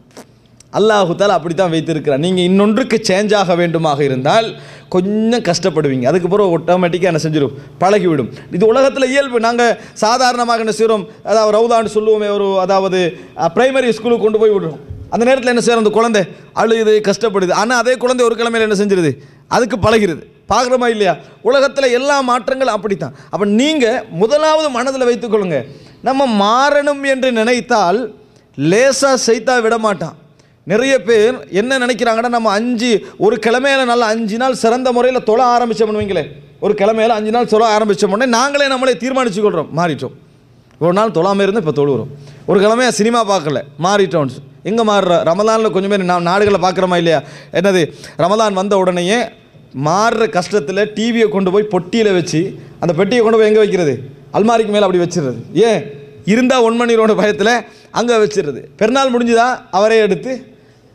அல்லாஹுத்தால் அப்படி தான் வைத்திருக்கிறார் நீங்கள் இன்னொன்றுக்கு சேஞ்ச் ஆக வேண்டுமாக இருந்தால் கொஞ்சம் கஷ்டப்படுவீங்க அதுக்கப்புறம் ஆட்டோமேட்டிக்காக என்ன செஞ்சிடும் பழகிவிடும் இது உலகத்தில் இயல்பு நாங்கள் சாதாரணமாக என்ன செய்கிறோம் அதாவது ரவுதான்னு சொல்லுவோமே ஒரு அதாவது பிரைமரி ஸ்கூலுக்கு கொண்டு போய் விடுறோம் அந்த நேரத்தில் என்ன செய்யறோம் அந்த குழந்தை அழுகுது கஷ்டப்படுது ஆனால் அதே குழந்தை ஒரு கிழமையில் என்ன செஞ்சிருது அதுக்கு பழகிறது பார்க்குறோமா இல்லையா உலகத்தில் எல்லா மாற்றங்களும் அப்படி தான் அப்போ நீங்கள் முதலாவது மனதில் வைத்துக்கொள்ளுங்க நம்ம மாறணும் என்று நினைத்தால் லேசாக செய்தா விட மாட்டான் நிறைய பேர் என்ன நினைக்கிறாங்கன்னா நம்ம அஞ்சு ஒரு கிழமையில் நல்ல அஞ்சு நாள் சிறந்த முறையில் தொழ ஆரம்பித்தோம்னு வைங்களேன் ஒரு கிழமையில் அஞ்சு நாள் தொழ ஆரம்பித்தோம்னே நாங்களே நம்மளே கொள்கிறோம் மாறிட்டோம் ஒரு நாள் தொழாமல் இருந்தால் இப்போ தொழுகிறோம் ஒரு கிழமையா சினிமா பார்க்கல மாறிட்டோம் எங்கே மாறுற ரமதானில் கொஞ்சம் பேர் நான் நாடுகளை பார்க்குறோமா இல்லையா என்னது ரமதான் வந்த உடனேயே மாறுற கஷ்டத்தில் டிவியை கொண்டு போய் பொட்டியில் வச்சு அந்த பெட்டியை கொண்டு போய் எங்கே வைக்கிறது அல்மாரிக்கு மேலே அப்படி வச்சிடுறது ஏன் இருந்தால் ஒன் மணி ரோடு பயத்தில் அங்கே வச்சிடுறது பெருநாள் முடிஞ்சுதான் அவரே எடுத்து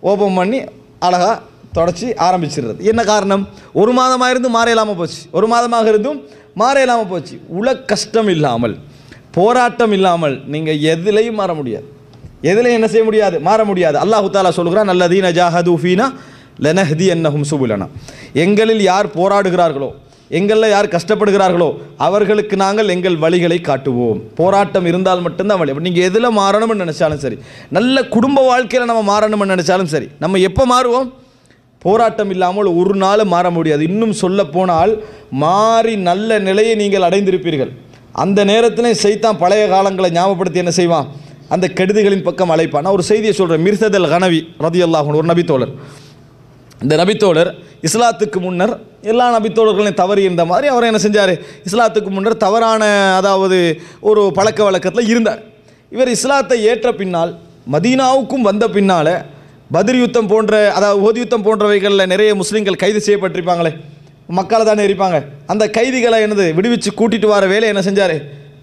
ஓப்பன் பண்ணி அழகாக தொடச்சி ஆரம்பிச்சிடுறது என்ன காரணம் ஒரு மாதமாக இருந்தும் மாற இல்லாமல் போச்சு ஒரு மாதமாக இருந்தும் மாற இல்லாமல் போச்சு உல கஷ்டம் இல்லாமல் போராட்டம் இல்லாமல் நீங்கள் எதுலேயும் மாற முடியாது எதில் என்ன செய்ய முடியாது மாற முடியாது அல்லாஹு தாலா சொல்கிறான் நல்லதீன ஜாஹது ஃபீனா லெனஹதி என்ன சுபுலனா எங்களில் யார் போராடுகிறார்களோ எங்களில் யார் கஷ்டப்படுகிறார்களோ அவர்களுக்கு நாங்கள் எங்கள் வழிகளை காட்டுவோம் போராட்டம் இருந்தால் மட்டும்தான் வழி நீங்கள் எதில் மாறணும்னு நினச்சாலும் சரி நல்ல குடும்ப வாழ்க்கையில் நம்ம மாறணும்னு நினச்சாலும் சரி நம்ம எப்போ மாறுவோம் போராட்டம் இல்லாமல் ஒரு நாளும் மாற முடியாது இன்னும் சொல்ல போனால் மாறி நல்ல நிலையை நீங்கள் அடைந்திருப்பீர்கள் அந்த நேரத்தில் செய்தான் பழைய காலங்களை ஞாபகப்படுத்தி என்ன செய்வான் அந்த கெடுதிகளின் பக்கம் அழைப்பான் நான் ஒரு செய்தியை சொல்கிறேன் மிர்சதல் கனவி ரதியல்லாகும் ஒரு நபித்தோழர் இந்த நபித்தோழர் இஸ்லாத்துக்கு முன்னர் எல்லா நபித்தோழர்களையும் தவறி இருந்த மாதிரி அவர் என்ன செஞ்சார் இஸ்லாத்துக்கு முன்னர் தவறான அதாவது ஒரு பழக்க வழக்கத்தில் இருந்தார் இவர் இஸ்லாத்தை ஏற்ற பின்னால் மதீனாவுக்கும் வந்த பின்னால் பதிர் யுத்தம் போன்ற அதாவது ஓதி யுத்தம் போன்றவைகளில் நிறைய முஸ்லீம்கள் கைது செய்யப்பட்டிருப்பாங்களே மக்களை தானே இருப்பாங்க அந்த கைதிகளை என்னது விடுவிச்சு கூட்டிகிட்டு வர வேலை என்ன செஞ்சார்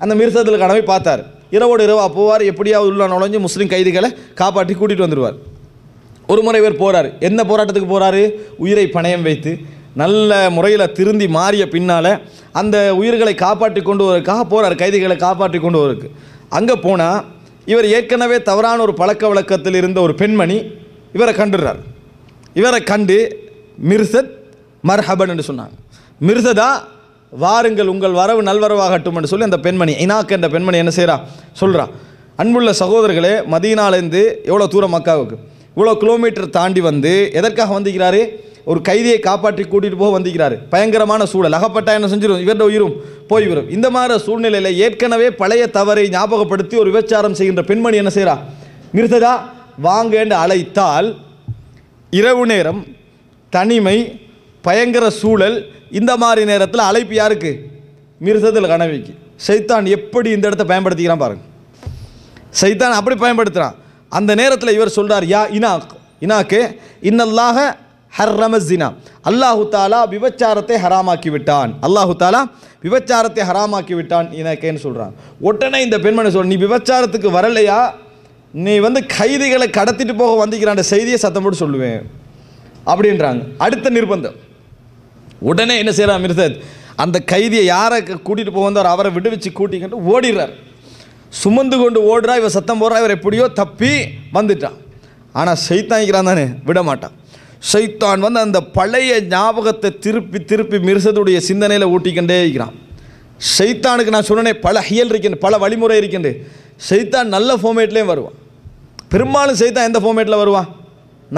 அந்த மிருசத்தில் கடமை பார்த்தார் இரவோடு இரவாக போவார் எப்படியாவது உள்ள நுழைஞ்சு முஸ்லீம் கைதிகளை காப்பாற்றி கூட்டிகிட்டு வந்துடுவார் ஒரு முறை பேர் போகிறார் என்ன போராட்டத்துக்கு போகிறாரு உயிரை பணயம் வைத்து நல்ல முறையில் திருந்தி மாறிய பின்னால் அந்த உயிர்களை காப்பாற்றி கொண்டு வரக்காக போகிறார் கைதிகளை காப்பாற்றி கொண்டு வரக்கு அங்கே போனால் இவர் ஏற்கனவே தவறான ஒரு பழக்க வழக்கத்தில் இருந்த ஒரு பெண்மணி இவரை கண்டுடுறார் இவரை கண்டு மிர்சத் மர்ஹபன் என்று சொன்னாங்க மிர்சதா வாருங்கள் உங்கள் வரவு நல்வரவாகட்டும் என்று சொல்லி அந்த பெண்மணி இனாக்கு என்ற பெண்மணி என்ன செய்கிறா சொல்கிறா அன்புள்ள சகோதரர்களே மதியனாலேருந்து எவ்வளோ தூரம் மக்காவுக்கு இவ்வளோ கிலோமீட்டர் தாண்டி வந்து எதற்காக வந்திருக்கிறாரு ஒரு கைதியை காப்பாற்றி கூட்டிகிட்டு போக வந்திருக்கிறார் பயங்கரமான சூழல் அகப்பட்டா என்ன செஞ்சிடும் இவருடைய உயிரும் போய்விடும் இந்த மாதிரி சூழ்நிலையில் ஏற்கனவே பழைய தவறை ஞாபகப்படுத்தி ஒரு விபச்சாரம் செய்கின்ற பெண்மணி என்ன செய்கிறா நிறுத்ததா வாங்கேண்டு அழைத்தால் இரவு நேரம் தனிமை பயங்கர சூழல் இந்த மாதிரி நேரத்தில் அழைப்பு யாருக்கு மிருசதில் கனவிக்கு சைத்தான் எப்படி இந்த இடத்த பயன்படுத்திக்கிறான் பாருங்கள் சைத்தான் அப்படி பயன்படுத்துகிறான் அந்த நேரத்தில் இவர் சொல்கிறார் யா இனாக் இனாக்கு இன்னல்லாக ஹர்ரமஸ்ஸினா அல்லாஹு தாலா விபச்சாரத்தை ஹராமாக்கி விட்டான் அல்லாஹு தாலா விபச்சாரத்தை ஹராமாக்கி விட்டான் இனக்கேன்னு சொல்கிறான் உடனே இந்த பெண்மணி சொல் நீ விபச்சாரத்துக்கு வரலையா நீ வந்து கைதிகளை கடத்திட்டு போக வந்திக்கிறான் செய்தியை சத்தம் போட்டு சொல்லுவேன் அப்படின்றாங்க அடுத்த நிர்பந்தம் உடனே என்ன செய்கிறான் மிர்சத் அந்த கைதியை யாரை கூட்டிகிட்டு போக வந்தார் அவரை விடுவிச்சு கூட்டிக்கிட்டு ஓடிடுறார் சுமந்து கொண்டு ஓடுறா இவன் சத்தம் போடுறா இவர் எப்படியோ தப்பி வந்துட்டான் ஆனால் சைத்தாங்கிறான் தானே விட மாட்டான் சைத்தான் வந்து அந்த பழைய ஞாபகத்தை திருப்பி திருப்பி மிருசதுடைய சிந்தனையில் ஊட்டிக்கொண்டே இருக்கிறான் சைத்தானுக்கு நான் சொன்னேன் பல ஹியல் இருக்கேன் பல வழிமுறை இருக்கின்ற சைத்தான் நல்ல ஃபோமேட்லேயும் வருவான் பெரும்பாலும் சைத்தான் எந்த ஃபோமேட்டில் வருவான்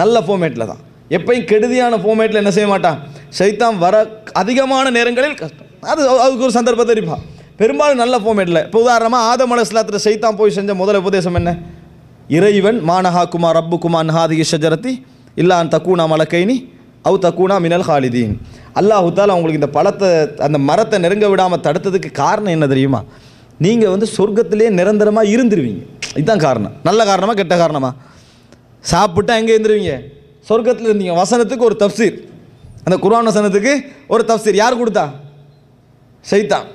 நல்ல ஃபோமேட்டில் தான் எப்பயும் கெடுதியான ஃபோமேட்டில் என்ன செய்ய மாட்டான் சைத்தான் வர அதிகமான நேரங்களில் கஷ்டம் அது அதுக்கு ஒரு சந்தர்ப்பத்தை இருப்பான் பெரும்பாலும் நல்ல ஃபார்மேட்டில் இப்போ உதாரணமாக ஆதம் அலஸ்லாத்தில் சைத்தான் போய் செஞ்ச முதல் உபதேசம் என்ன இறைவன் மானஹா குமார் ரப்பு குமார் ஹாதிகி சஜரத்தி இல்லான் தக்கூனா மலக்கைனி அவு தக்கூனா மினல் ஹாலிதீன் அல்லாஹுத்தால் அவங்களுக்கு இந்த பழத்தை அந்த மரத்தை நெருங்க விடாமல் தடுத்ததுக்கு காரணம் என்ன தெரியுமா நீங்கள் வந்து சொர்க்கத்திலே நிரந்தரமாக இருந்துருவீங்க இதுதான் காரணம் நல்ல காரணமாக கெட்ட காரணமாக சாப்பிட்டா எங்கே இருந்துருவீங்க சொர்க்கத்தில் இருந்தீங்க வசனத்துக்கு ஒரு தப்சீர் அந்த குர்ஆன் வசனத்துக்கு ஒரு தப்சீர் யார் கொடுத்தா சைத்தான்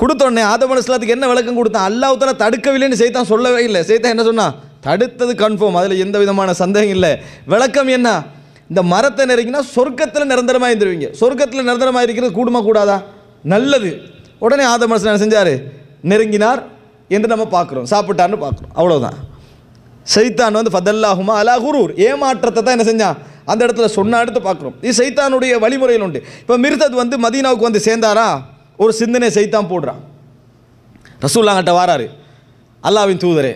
கொடுத்தோடனே ஆத அலிஸ்லாத்துக்கு என்ன விளக்கம் கொடுத்தான் அல்லாஹால தடுக்கவில்லைன்னு செய்தான் சொல்லவே இல்லை செய்தான் என்ன சொன்னால் தடுத்தது கன்ஃபார்ம் அதில் எந்த விதமான சந்தேகம் இல்லை விளக்கம் என்ன இந்த மரத்தை நெருங்கினா சொர்க்கத்தில் நிரந்தரமாக இருந்துருவீங்க சொர்க்கத்தில் நிரந்தரமாக இருக்கிறது கூடுமா கூடாதா நல்லது உடனே ஆத மனசில் என்ன செஞ்சார் நெருங்கினார் என்று நம்ம பார்க்குறோம் சாப்பிட்டான்னு பார்க்குறோம் அவ்வளோதான் சைத்தான் வந்து ஃபதல்லாகுமா அலா குரூர் ஏமாற்றத்தை தான் என்ன செஞ்சான் அந்த இடத்துல சொன்ன அடுத்து பார்க்குறோம் இது சைத்தானுடைய வழிமுறையில் உண்டு இப்போ மிர்தத் வந்து மதீனாவுக்கு வந்து சேர்ந்தாரா ஒரு சிந்தனை செய்தான் போடுறான் ரசூல்லாங்கிட்ட வாராரு அல்லாவின் தூதரே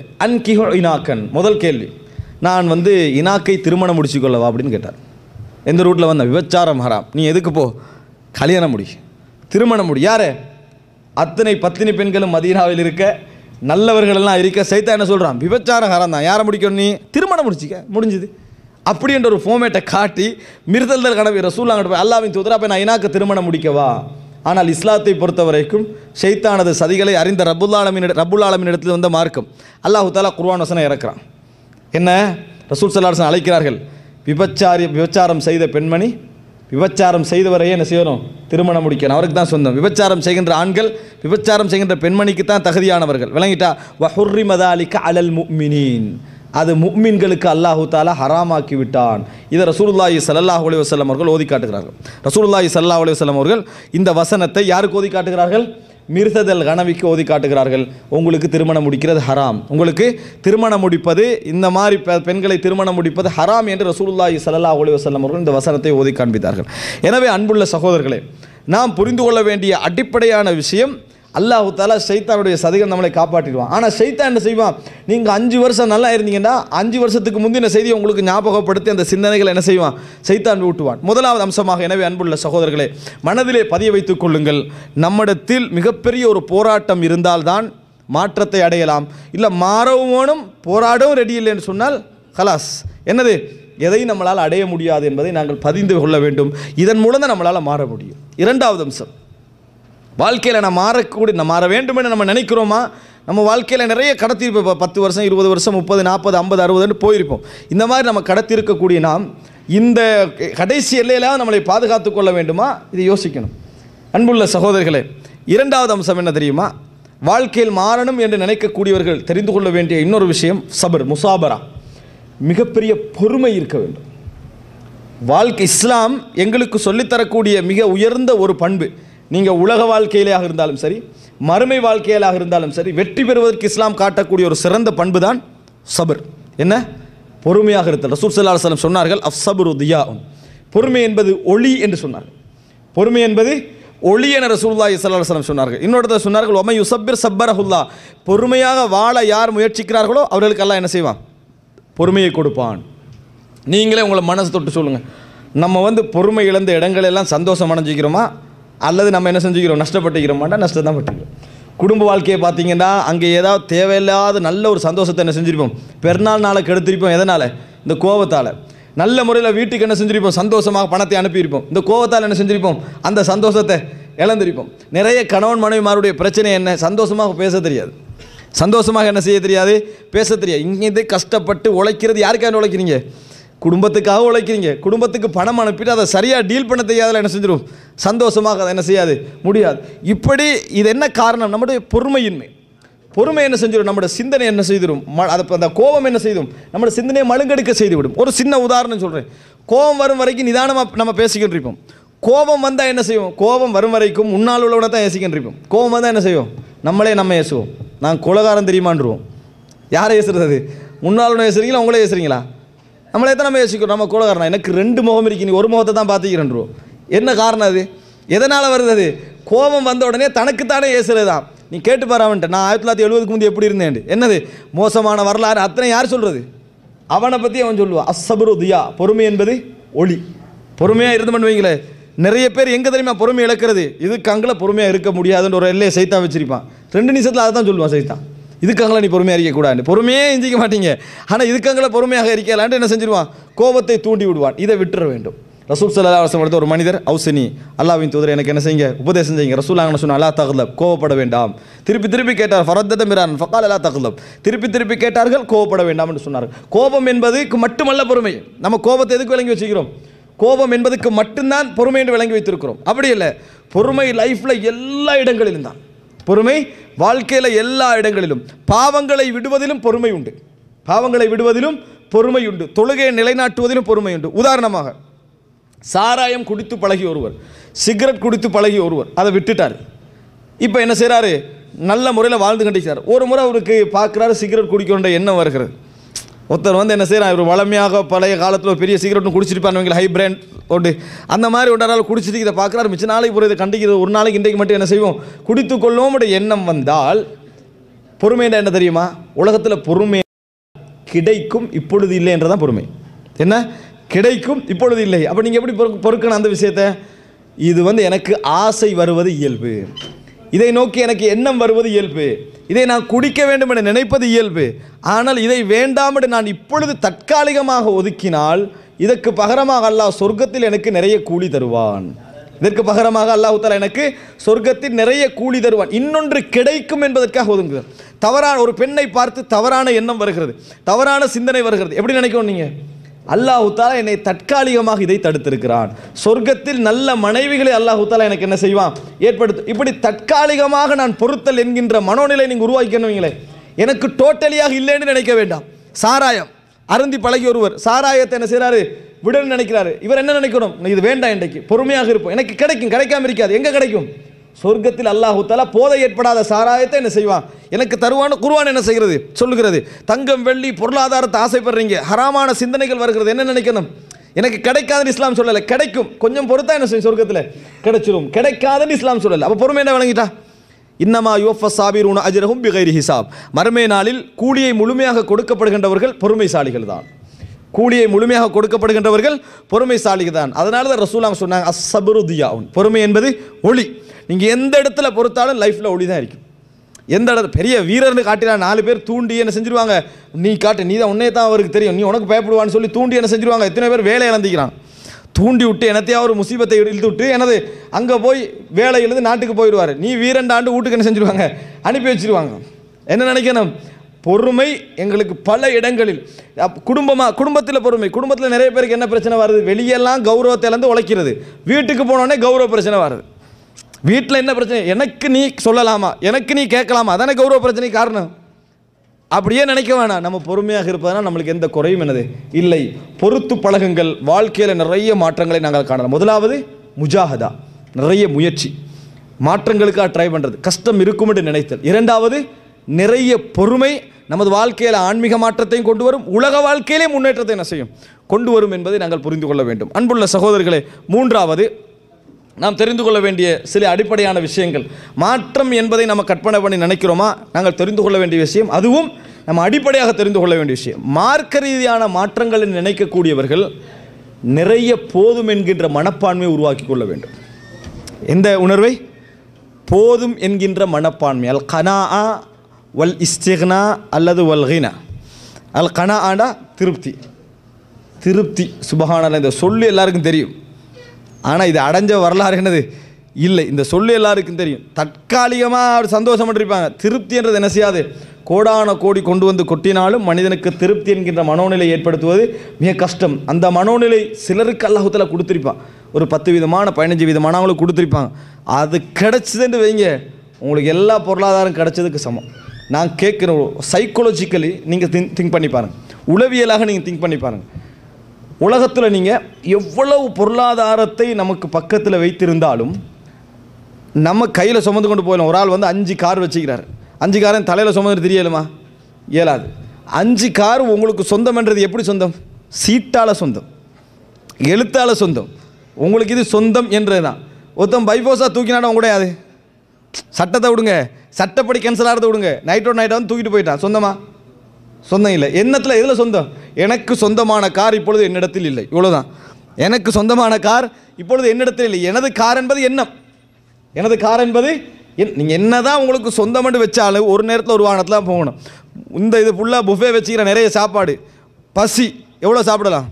கிஹோ இனாக்கன் முதல் கேள்வி நான் வந்து இனாக்கை திருமணம் முடிச்சுக்கொள்ளவா அப்படின்னு கேட்டார் எந்த ரூட்டில் வந்த விபச்சாரம் ஹராம் நீ எதுக்கு போ கல்யாணம் முடி திருமணம் முடி யார் அத்தனை பத்தினி பெண்களும் மதீனாவில் இருக்க நல்லவர்களெல்லாம் இருக்க சைத்தா என்ன சொல்கிறான் விபச்சாரம் ஹராம் தான் யாரை முடிக்கணும் நீ திருமணம் முடிச்சிக்க முடிஞ்சுது அப்படின்ற ஒரு ஃபோமேட்டை காட்டி மிருதல்தல் கனவு ரசூலாங்கிட்ட போய் அல்லாவின் தூதரா போய் நான் இனாக்கு திருமணம் முடிக்கவா ஆனால் இஸ்லாத்தை பொறுத்த வரைக்கும் ஷெய்தானது சதிகளை அறிந்த ரபுல்லாலமின் ரபுல்லாலமின் இடத்தில் வந்த மார்க்கம் அல்லாஹு தாலா குர்வான் வசனம் இறக்குறான் என்ன ரசூல் சல்லாசன் அழைக்கிறார்கள் விபச்சாரி விபச்சாரம் செய்த பெண்மணி விபச்சாரம் செய்தவரையே என்ன செய்யணும் திருமணம் முடிக்கணும் அவருக்கு தான் சொந்தம் விபச்சாரம் செய்கின்ற ஆண்கள் விபச்சாரம் செய்கின்ற பெண்மணிக்கு தான் தகுதியானவர்கள் விளங்கிட்டா வஹுர்ரி மதாலிக்க அலல் முக்மினின் அது முக்மீன்களுக்கு அல்லாஹு தாலா ஹராமாக்கி விட்டான் இதை ரசூலுல்லாஹி சல்லாஹ் அலி வல்லம் அவர்கள் ஓதி காட்டுகிறார்கள் ரசூலுல்லாஹி சல்லாஹ் அலி வல்லம் அவர்கள் இந்த வசனத்தை யாருக்கு ஓதி காட்டுகிறார்கள் மிர்சதல் கனவிக்கு ஓதி காட்டுகிறார்கள் உங்களுக்கு திருமணம் முடிக்கிறது ஹராம் உங்களுக்கு திருமணம் முடிப்பது இந்த மாதிரி பெண்களை திருமணம் முடிப்பது ஹராம் என்று ரசூலுல்லாஹி சல்லா ஒளி வல்லம் அவர்கள் இந்த வசனத்தை ஓதி காண்பித்தார்கள் எனவே அன்புள்ள சகோதரர்களே நாம் புரிந்து கொள்ள வேண்டிய அடிப்படையான விஷயம் அல்லாஹு தாலா சைத்தானுடைய சதிகம் நம்மளை காப்பாற்றிடுவான் ஆனால் சைத்தான் என்ன செய்வான் நீங்கள் அஞ்சு வருஷம் நல்லா இருந்தீங்கன்னா அஞ்சு வருஷத்துக்கு முந்தின செய்தியை உங்களுக்கு ஞாபகப்படுத்தி அந்த சிந்தனைகளை என்ன செய்வான் சைத்தான் ஊட்டுவான் முதலாவது அம்சமாக எனவே அன்புள்ள சகோதரர்களே மனதிலே பதிய வைத்துக் கொள்ளுங்கள் நம்மிடத்தில் மிகப்பெரிய ஒரு போராட்டம் இருந்தால்தான் மாற்றத்தை அடையலாம் இல்லை மாறவும் வேணும் போராடவும் ரெடி இல்லைன்னு சொன்னால் ஹலாஸ் என்னது எதை நம்மளால் அடைய முடியாது என்பதை நாங்கள் பதிந்து கொள்ள வேண்டும் இதன் மூலம் தான் நம்மளால் மாற முடியும் இரண்டாவது அம்சம் வாழ்க்கையில் நான் மாறக்கூடிய நான் மாற என்று நம்ம நினைக்கிறோமா நம்ம வாழ்க்கையில் நிறைய கடத்திருப்போம் பத்து வருஷம் இருபது வருஷம் முப்பது நாற்பது ஐம்பது அறுபதுன்னு போயிருப்போம் இந்த மாதிரி நம்ம கடத்திருக்கக்கூடிய நாம் இந்த கடைசி எல்லையில நம்மளை பாதுகாத்து கொள்ள வேண்டுமா இதை யோசிக்கணும் அன்புள்ள சகோதரர்களே இரண்டாவது அம்சம் என்ன தெரியுமா வாழ்க்கையில் மாறணும் என்று நினைக்கக்கூடியவர்கள் தெரிந்து கொள்ள வேண்டிய இன்னொரு விஷயம் சபர் முசாபரா மிகப்பெரிய பொறுமை இருக்க வேண்டும் வாழ்க்கை இஸ்லாம் எங்களுக்கு சொல்லித்தரக்கூடிய மிக உயர்ந்த ஒரு பண்பு நீங்கள் உலக வாழ்க்கையிலேயாக இருந்தாலும் சரி மறுமை வாழ்க்கையிலாக இருந்தாலும் சரி வெற்றி பெறுவதற்கு இஸ்லாம் காட்டக்கூடிய ஒரு சிறந்த பண்பு தான் சபர் என்ன பொறுமையாக இருத்தல் ரசூல் சல்லா சலம் சொன்னார்கள் அஃப் சபர் தியாவும் பொறுமை என்பது ஒளி என்று சொன்னார்கள் பொறுமை என்பது ஒளி என ரசூல்லா இஸ்லாம் சொன்னார்கள் இன்னொருத்தர் சொன்னார்கள் ஒமை யுசப்பிர் சப்பரஹுல்லா பொறுமையாக வாழ யார் முயற்சிக்கிறார்களோ அவர்களுக்கு எல்லாம் என்ன செய்வான் பொறுமையை கொடுப்பான் நீங்களே உங்களை மனசு தொட்டு சொல்லுங்கள் நம்ம வந்து பொறுமை இழந்த இடங்களெல்லாம் சந்தோஷம் அடைஞ்சிக்கிறோமா அல்லது நம்ம என்ன செஞ்சுக்கிறோம் நஷ்டப்பட்டுக்கிறோமாட்டா நஷ்டம் தான் பட்டுக்கிறோம் குடும்ப வாழ்க்கையை பார்த்தீங்கன்னா அங்கே ஏதாவது தேவையில்லாத நல்ல ஒரு சந்தோஷத்தை என்ன செஞ்சுருப்போம் பெருநாள் நாளை கெடுத்திருப்போம் எதனால் இந்த கோபத்தால் நல்ல முறையில் வீட்டுக்கு என்ன செஞ்சுருப்போம் சந்தோஷமாக பணத்தை அனுப்பியிருப்போம் இந்த கோபத்தால் என்ன செஞ்சுருப்போம் அந்த சந்தோஷத்தை இழந்திருப்போம் நிறைய கணவன் மனைவிமாருடைய பிரச்சனை என்ன சந்தோஷமாக பேச தெரியாது சந்தோஷமாக என்ன செய்ய தெரியாது பேச தெரியாது இங்கேருந்து கஷ்டப்பட்டு உழைக்கிறது யாருக்காக உழைக்கிறீங்க குடும்பத்துக்காக உழைக்கிறீங்க குடும்பத்துக்கு பணம் அனுப்பிட்டு அதை சரியாக டீல் பண்ண தெரியாதில் என்ன செஞ்சிடும் சந்தோஷமாக அதை என்ன செய்யாது முடியாது இப்படி இது என்ன காரணம் நம்முடைய பொறுமையின்மை பொறுமை என்ன செஞ்சிடும் நம்முடைய சிந்தனை என்ன செய்திடும் ம அதை அந்த கோபம் என்ன செய்தும் நம்மளோட சிந்தனையை மழுங்கெடுக்க செய்துவிடும் ஒரு சின்ன உதாரணம் சொல்கிறேன் கோபம் வரும் வரைக்கும் நிதானமாக நம்ம பேசிக்கிட்டு இருப்போம் கோபம் வந்தால் என்ன செய்வோம் கோபம் வரும் வரைக்கும் முன்னால் உள்ளவனை தான் ஏசிக்கிட்டு இருப்போம் கோபம் வந்தால் என்ன செய்வோம் நம்மளே நம்ம ஏசுவோம் நாங்கள் குலகாரம் தெரியுமான்றுவோம் யாரை ஏசுறது முன்னால் ஏசுறீங்களா உங்களே ஏசுறீங்களா நம்மளை எத்தனை நம்ம யோசிக்கிறோம் நம்ம காரணம் எனக்கு ரெண்டு முகம் இருக்கு நீ ஒரு முகத்தை தான் பார்த்துக்கிறேன் என்ன காரணம் அது எதனால் வருது அது கோபம் வந்த உடனே தனக்குத்தானே ஏசுறது தான் நீ கேட்டு பாராமன்ட்ட நான் ஆயிரத்தி தொள்ளாயிரத்தி எழுபதுக்கு முந்தைய எப்படி இருந்தேன் என்னது மோசமான வரலாறு அத்தனை யார் சொல்கிறது அவனை பற்றி அவன் சொல்லுவான் அசபுரு தியா பொறுமை என்பது ஒளி பொறுமையாக இருந்து பண்ணுவீங்களேன் நிறைய பேர் எங்கே தெரியுமா பொறுமை இழக்கிறது இதுக்கு அங்கே பொறுமையாக இருக்க முடியாதுன்ற ஒரு எல்லையை சைத்தா வச்சிருப்பான் ரெண்டு நிமிஷத்தில் அதை தான் சொல்லுவான் சைத்தான் இதுக்காங்களா நீ பொறுமையாக இருக்கக்கூடாது பொறுமையே எந்திக்க மாட்டீங்க ஆனால் இதுக்காங்களா பொறுமையாக இருக்கலான்ட்டு என்ன செஞ்சிருவான் கோபத்தை தூண்டி விடுவான் இதை விட்டுற வேண்டும் ரசூல் சல்லா அரசம் எடுத்த ஒரு மனிதர் அவுசினி அல்லாவின் தூதர் எனக்கு என்ன செய்யுங்க உபதேசம் செய்யுங்க ரசூல் அங்கே சொன்ன அல்லா தகுலப் கோவப்பட வேண்டாம் திருப்பி திருப்பி கேட்டார் ஃபரத்தத மிரான் ஃபக்கால் அல்லா தகுலப் திருப்பி திருப்பி கேட்டார்கள் கோவப்பட வேண்டாம் என்று சொன்னார் கோபம் என்பதுக்கு மட்டுமல்ல பொறுமை நம்ம கோபத்தை எதுக்கு விளங்கி வச்சுக்கிறோம் கோபம் என்பதுக்கு மட்டும்தான் பொறுமை என்று விளங்கி வைத்திருக்கிறோம் அப்படி இல்லை பொறுமை லைஃப்பில் எல்லா இடங்களிலும் தான் பொறுமை வாழ்க்கையில் எல்லா இடங்களிலும் பாவங்களை விடுவதிலும் பொறுமை உண்டு பாவங்களை விடுவதிலும் பொறுமை உண்டு தொழுகையை நிலைநாட்டுவதிலும் பொறுமை உண்டு உதாரணமாக சாராயம் குடித்து பழகி ஒருவர் சிகரெட் குடித்து பழகி ஒருவர் அதை விட்டுட்டார் இப்போ என்ன செய்கிறாரு நல்ல முறையில் வாழ்ந்து கண்டிச்சார் ஒரு முறை அவருக்கு பார்க்குறாரு சிகரெட் குடிக்கொண்ட எண்ணம் வருகிறது ஒருத்தர் வந்து என்ன செய்கிறான் இவர் வளமையாக பழைய காலத்தில் ஒரு பெரிய சிகரெட்டும் குடிச்சிருப்பான்னு ஹை பிராண்ட் ஒன்று அந்த மாதிரி ஒன்றால் குடிச்சிட்டு இதை பார்க்குறாரு மிச்ச நாளைக்கு ஒரு இதை கண்டிக்கிறது ஒரு நாளைக்கு இன்றைக்கு மட்டும் என்ன செய்வோம் குடித்து கொள்ளோம் எண்ணம் வந்தால் பொறுமைன்னா என்ன தெரியுமா உலகத்தில் பொறுமை கிடைக்கும் இப்பொழுது இல்லை என்றதான் பொறுமை என்ன கிடைக்கும் இப்பொழுது இல்லை அப்போ நீங்கள் எப்படி பொறுக்கணும் அந்த விஷயத்தை இது வந்து எனக்கு ஆசை வருவது இயல்பு இதை நோக்கி எனக்கு எண்ணம் வருவது இயல்பு இதை நான் குடிக்க வேண்டும் என நினைப்பது இயல்பு ஆனால் இதை வேண்டாம் என்று நான் இப்பொழுது தற்காலிகமாக ஒதுக்கினால் இதற்கு பகரமாக அல்லாஹ் சொர்க்கத்தில் எனக்கு நிறைய கூலி தருவான் இதற்கு பகரமாக அல்லாஹால எனக்கு சொர்க்கத்தில் நிறைய கூலி தருவான் இன்னொன்று கிடைக்கும் என்பதற்காக ஒதுங்குகிறார் தவறான ஒரு பெண்ணை பார்த்து தவறான எண்ணம் வருகிறது தவறான சிந்தனை வருகிறது எப்படி நினைக்கணும் நீங்கள் அல்லாஹுத்தாலா என்னை தற்காலிகமாக இதை தடுத்திருக்கிறான் சொர்க்கத்தில் நல்ல மனைவிகளை அல்லாஹுத்தாலா எனக்கு என்ன செய்வான் ஏற்படுத்து இப்படி தற்காலிகமாக நான் பொருத்தல் என்கின்ற மனோநிலை நீங்கள் உருவாக்கணுவீங்களே எனக்கு டோட்டலியாக இல்லைன்னு நினைக்க வேண்டாம் சாராயம் அருந்தி பழகி ஒருவர் சாராயத்தை என்ன செய்கிறாரு விடன்னு நினைக்கிறாரு இவர் என்ன நினைக்கணும் இது வேண்டாம் இன்றைக்கு பொறுமையாக இருப்போம் எனக்கு கிடைக்கும் கிடைக்காம இருக்காது எங்கே கிடைக்கும் சொர்க்கத்தில் அல்லாஹு தலா போதை ஏற்படாத சாராயத்தை என்ன செய்வான் எனக்கு தருவான குருவான் என்ன செய்கிறது சொல்லுகிறது தங்கம் வெள்ளி பொருளாதாரத்தை ஆசைப்படுறீங்க ஹராமான சிந்தனைகள் வருகிறது என்ன நினைக்கணும் எனக்கு கிடைக்காதுன்னு இஸ்லாம் சொல்லலை கிடைக்கும் கொஞ்சம் பொறுத்தா என்ன செய்யும் சொர்க்கத்தில் கிடைச்சிரும் கிடைக்காதுன்னு இஸ்லாம் சொல்லலை அப்போ பொறுமை என்ன வழங்கிட்டா இன்னமா யோஃப சாபிரூன அஜரகும் பிகைரி ஹிசாப் மறுமை நாளில் கூலியை முழுமையாக கொடுக்கப்படுகின்றவர்கள் பொறுமைசாலிகள் தான் கூலியை முழுமையாக கொடுக்கப்படுகின்றவர்கள் பொறுமைசாலிகள் தான் அதனால தான் ரசூலாங்க சொன்னாங்க அசபருதியாவும் பொறுமை என்பது ஒளி நீங்கள் எந்த இடத்துல பொறுத்தாலும் லைஃப்பில் ஒளி தான் இருக்கும் எந்த இடத்துல பெரிய வீரர்னு காட்டினா நாலு பேர் தூண்டி என்ன செஞ்சுருவாங்க நீ காட்டு நீ தான் உன்னே தான் அவருக்கு தெரியும் நீ உனக்கு பயப்படுவான்னு சொல்லி தூண்டி என்ன செஞ்சுருவாங்க எத்தனை பேர் வேலை இழந்திக்கிறான் தூண்டி விட்டு எனத்தையா ஒரு முசீபத்தை இழுத்து விட்டு எனது அங்கே போய் வேலை எழுந்து நாட்டுக்கு போயிடுவார் நீ வீரண்டாண்டு வீட்டுக்கு என்ன செஞ்சுருவாங்க அனுப்பி வச்சுருவாங்க என்ன நினைக்கணும் பொறுமை எங்களுக்கு பல இடங்களில் குடும்பமாக குடும்பத்தில் பொறுமை குடும்பத்தில் நிறைய பேருக்கு என்ன பிரச்சனை வருது வெளியெல்லாம் கௌரவத்தை இழந்து உழைக்கிறது வீட்டுக்கு போனோடனே கௌரவ பிரச்சனை வருது வீட்டில் என்ன பிரச்சனை எனக்கு நீ சொல்லலாமா எனக்கு நீ கேட்கலாமா அதானே கௌரவ பிரச்சனை காரணம் அப்படியே நினைக்க வேணாம் நம்ம பொறுமையாக இருப்பதனால் நம்மளுக்கு எந்த குறையும் என்னது இல்லை பொறுத்து பழகுங்கள் வாழ்க்கையில் நிறைய மாற்றங்களை நாங்கள் காணலாம் முதலாவது முஜாஹதா நிறைய முயற்சி மாற்றங்களுக்காக ட்ரை பண்ணுறது கஷ்டம் இருக்கும் என்று நினைத்தல் இரண்டாவது நிறைய பொறுமை நமது வாழ்க்கையில் ஆன்மீக மாற்றத்தையும் கொண்டு வரும் உலக வாழ்க்கையிலே முன்னேற்றத்தை என்ன செய்யும் கொண்டு வரும் என்பதை நாங்கள் புரிந்து கொள்ள வேண்டும் அன்புள்ள சகோதரர்களே மூன்றாவது நாம் தெரிந்து கொள்ள வேண்டிய சில அடிப்படையான விஷயங்கள் மாற்றம் என்பதை நம்ம கற்பனை பண்ணி நினைக்கிறோமா நாங்கள் தெரிந்து கொள்ள வேண்டிய விஷயம் அதுவும் நம்ம அடிப்படையாக தெரிந்து கொள்ள வேண்டிய விஷயம் மார்க்க ரீதியான மாற்றங்களை நினைக்கக்கூடியவர்கள் நிறைய போதும் என்கின்ற மனப்பான்மையை உருவாக்கி கொள்ள வேண்டும் எந்த உணர்வை போதும் என்கின்ற மனப்பான்மை அல் கனா வல் இஸ்திக்னா அல்லது வல்கினா அல் கனா ஆண்டா திருப்தி திருப்தி சுபகானல இந்த சொல்லு எல்லாருக்கும் தெரியும் ஆனால் இது அடைஞ்ச வரலாறு என்னது இல்லை இந்த சொல்லு எல்லாருக்கும் தெரியும் தற்காலிகமாக அவர் திருப்தி என்றது என்ன செய்யாது கோடான கோடி கொண்டு வந்து கொட்டினாலும் மனிதனுக்கு திருப்தி என்கின்ற மனோநிலை ஏற்படுத்துவது மிக கஷ்டம் அந்த மனோநிலை சிலருக்கு அல்லாஹத்தில் கொடுத்துருப்பான் ஒரு பத்து விதமான பதினஞ்சு விதமான அவங்களுக்கு கொடுத்துருப்பாங்க அது கிடச்சிதுன்னு வைங்க உங்களுக்கு எல்லா பொருளாதாரம் கிடச்சதுக்கு சமம் நான் கேட்குற சைக்கோலஜிக்கலி நீங்கள் திங் திங்க் பண்ணி பாருங்கள் உளவியலாக நீங்கள் திங்க் பண்ணி பாருங்கள் உலகத்தில் நீங்கள் எவ்வளவு பொருளாதாரத்தை நமக்கு பக்கத்தில் வைத்திருந்தாலும் நம்ம கையில் சுமந்து கொண்டு போயிடலாம் ஒரு ஆள் வந்து அஞ்சு கார் வச்சுக்கிறார் அஞ்சு காரன் தலையில் சுமந்து தெரியலுமா இயலாது அஞ்சு கார் உங்களுக்கு சொந்தம்ன்றது எப்படி சொந்தம் சீட்டால் சொந்தம் எழுத்தால் சொந்தம் உங்களுக்கு இது சொந்தம் என்றது தான் ஒருத்தன் பைபோஸாக தூக்கினாட கிடையாது சட்டத்தை விடுங்க சட்டப்படி கேன்சல் ஆகிறத விடுங்க நைட்டோட நைட்டாக வந்து தூக்கிட்டு போயிட்டான் சொந்தமாக சொந்தம் இல்லை என்னத்தில் எதில் சொந்தம் எனக்கு சொந்தமான கார் இப்பொழுது என்னிடத்தில் இல்லை இவ்வளோதான் எனக்கு சொந்தமான கார் இப்பொழுது என்னிடத்தில் இல்லை எனது கார் என்பது எண்ணம் எனது கார் என்பது என் நீங்கள் என்ன தான் உங்களுக்கு சொந்தம்னு வச்சாலும் ஒரு நேரத்தில் ஒரு வாகனத்தில் போகணும் இந்த இது ஃபுல்லாக புஃபே வச்சுக்கிற நிறைய சாப்பாடு பசி எவ்வளோ சாப்பிடலாம்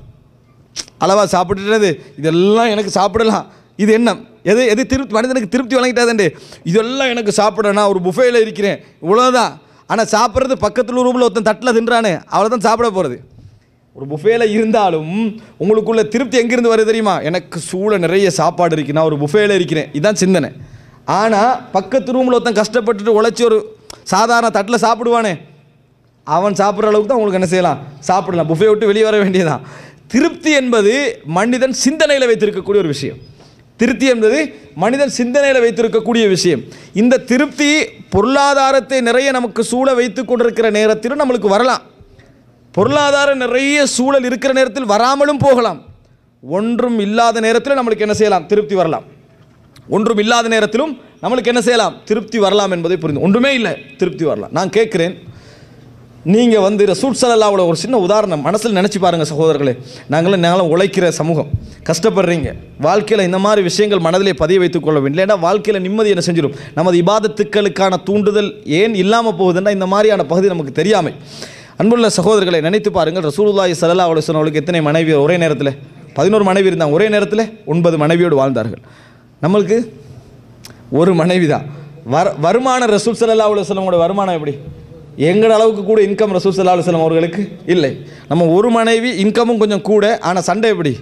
அளவாக சாப்பிட்டுறது இதெல்லாம் எனக்கு சாப்பிடலாம் இது எண்ணம் எது எது திருப்தி மனிதனுக்கு திருப்தி வழங்கிட்டாதே இதெல்லாம் எனக்கு சாப்பிடணும் ஒரு புஃபேயில் இருக்கிறேன் இவ்வளோதான் ஆனால் சாப்பிட்றது பக்கத்தில் ரூமில் ஒருத்தன் தட்டில் தின்றானே அவளை தான் சாப்பிட போகிறது ஒரு புஃபேல இருந்தாலும் உங்களுக்குள்ள திருப்தி எங்கேருந்து வருது தெரியுமா எனக்கு சூழ நிறைய சாப்பாடு இருக்கு நான் ஒரு புஃபேல இருக்கிறேன் இதுதான் சிந்தனை ஆனால் பக்கத்து ரூமில் ஒருத்தன் கஷ்டப்பட்டுட்டு உழைச்சி ஒரு சாதாரண தட்டில் சாப்பிடுவானே அவன் சாப்பிட்ற அளவுக்கு தான் உங்களுக்கு என்ன செய்யலாம் சாப்பிடலாம் புஃபே விட்டு வெளியே வர வேண்டியதான் திருப்தி என்பது மனிதன் சிந்தனையில் வைத்திருக்கக்கூடிய ஒரு விஷயம் திருப்தி என்பது மனிதன் சிந்தனையில் வைத்திருக்கக்கூடிய விஷயம் இந்த திருப்தி பொருளாதாரத்தை நிறைய நமக்கு சூழ வைத்து கொண்டிருக்கிற நேரத்திலும் நம்மளுக்கு வரலாம் பொருளாதாரம் நிறைய சூழல் இருக்கிற நேரத்தில் வராமலும் போகலாம் ஒன்றும் இல்லாத நேரத்தில் நம்மளுக்கு என்ன செய்யலாம் திருப்தி வரலாம் ஒன்றும் இல்லாத நேரத்திலும் நம்மளுக்கு என்ன செய்யலாம் திருப்தி வரலாம் என்பதை புரிந்து ஒன்றுமே இல்லை திருப்தி வரலாம் நான் கேட்குறேன் நீங்கள் வந்து ரசூல் சலல்லாவோட ஒரு சின்ன உதாரணம் மனசில் நினச்சி பாருங்கள் சகோதரர்களே நாங்களும் நாங்களும் உழைக்கிற சமூகம் கஷ்டப்படுறீங்க வாழ்க்கையில் இந்த மாதிரி விஷயங்கள் மனதிலே பதிய வைத்துக் கொள்ள வேண்டும் இல்லைன்னா வாழ்க்கையில் நிம்மதி என்ன செஞ்சிடும் நமது இபாதத்துக்களுக்கான தூண்டுதல் ஏன் இல்லாமல் போகுதுன்னா இந்த மாதிரியான பகுதி நமக்கு தெரியாமல் அன்புள்ள சகோதரர்களை நினைத்து பாருங்கள் ரசூலுல்லாய் சலல்லா அவளை சொன்னவளுக்கு எத்தனை மனைவி ஒரே நேரத்தில் பதினோரு மனைவி இருந்தாங்க ஒரே நேரத்தில் ஒன்பது மனைவியோடு வாழ்ந்தார்கள் நம்மளுக்கு ஒரு மனைவி தான் வர வருமான ரசூல் அவளை சொன்னவங்களோட வருமானம் எப்படி எங்கள் அளவுக்கு கூட இன்கம் ரசூல் சல்லா அலுவலம் அவர்களுக்கு இல்லை நம்ம ஒரு மனைவி இன்கமும் கொஞ்சம் கூட ஆனால் சண்டை எப்படி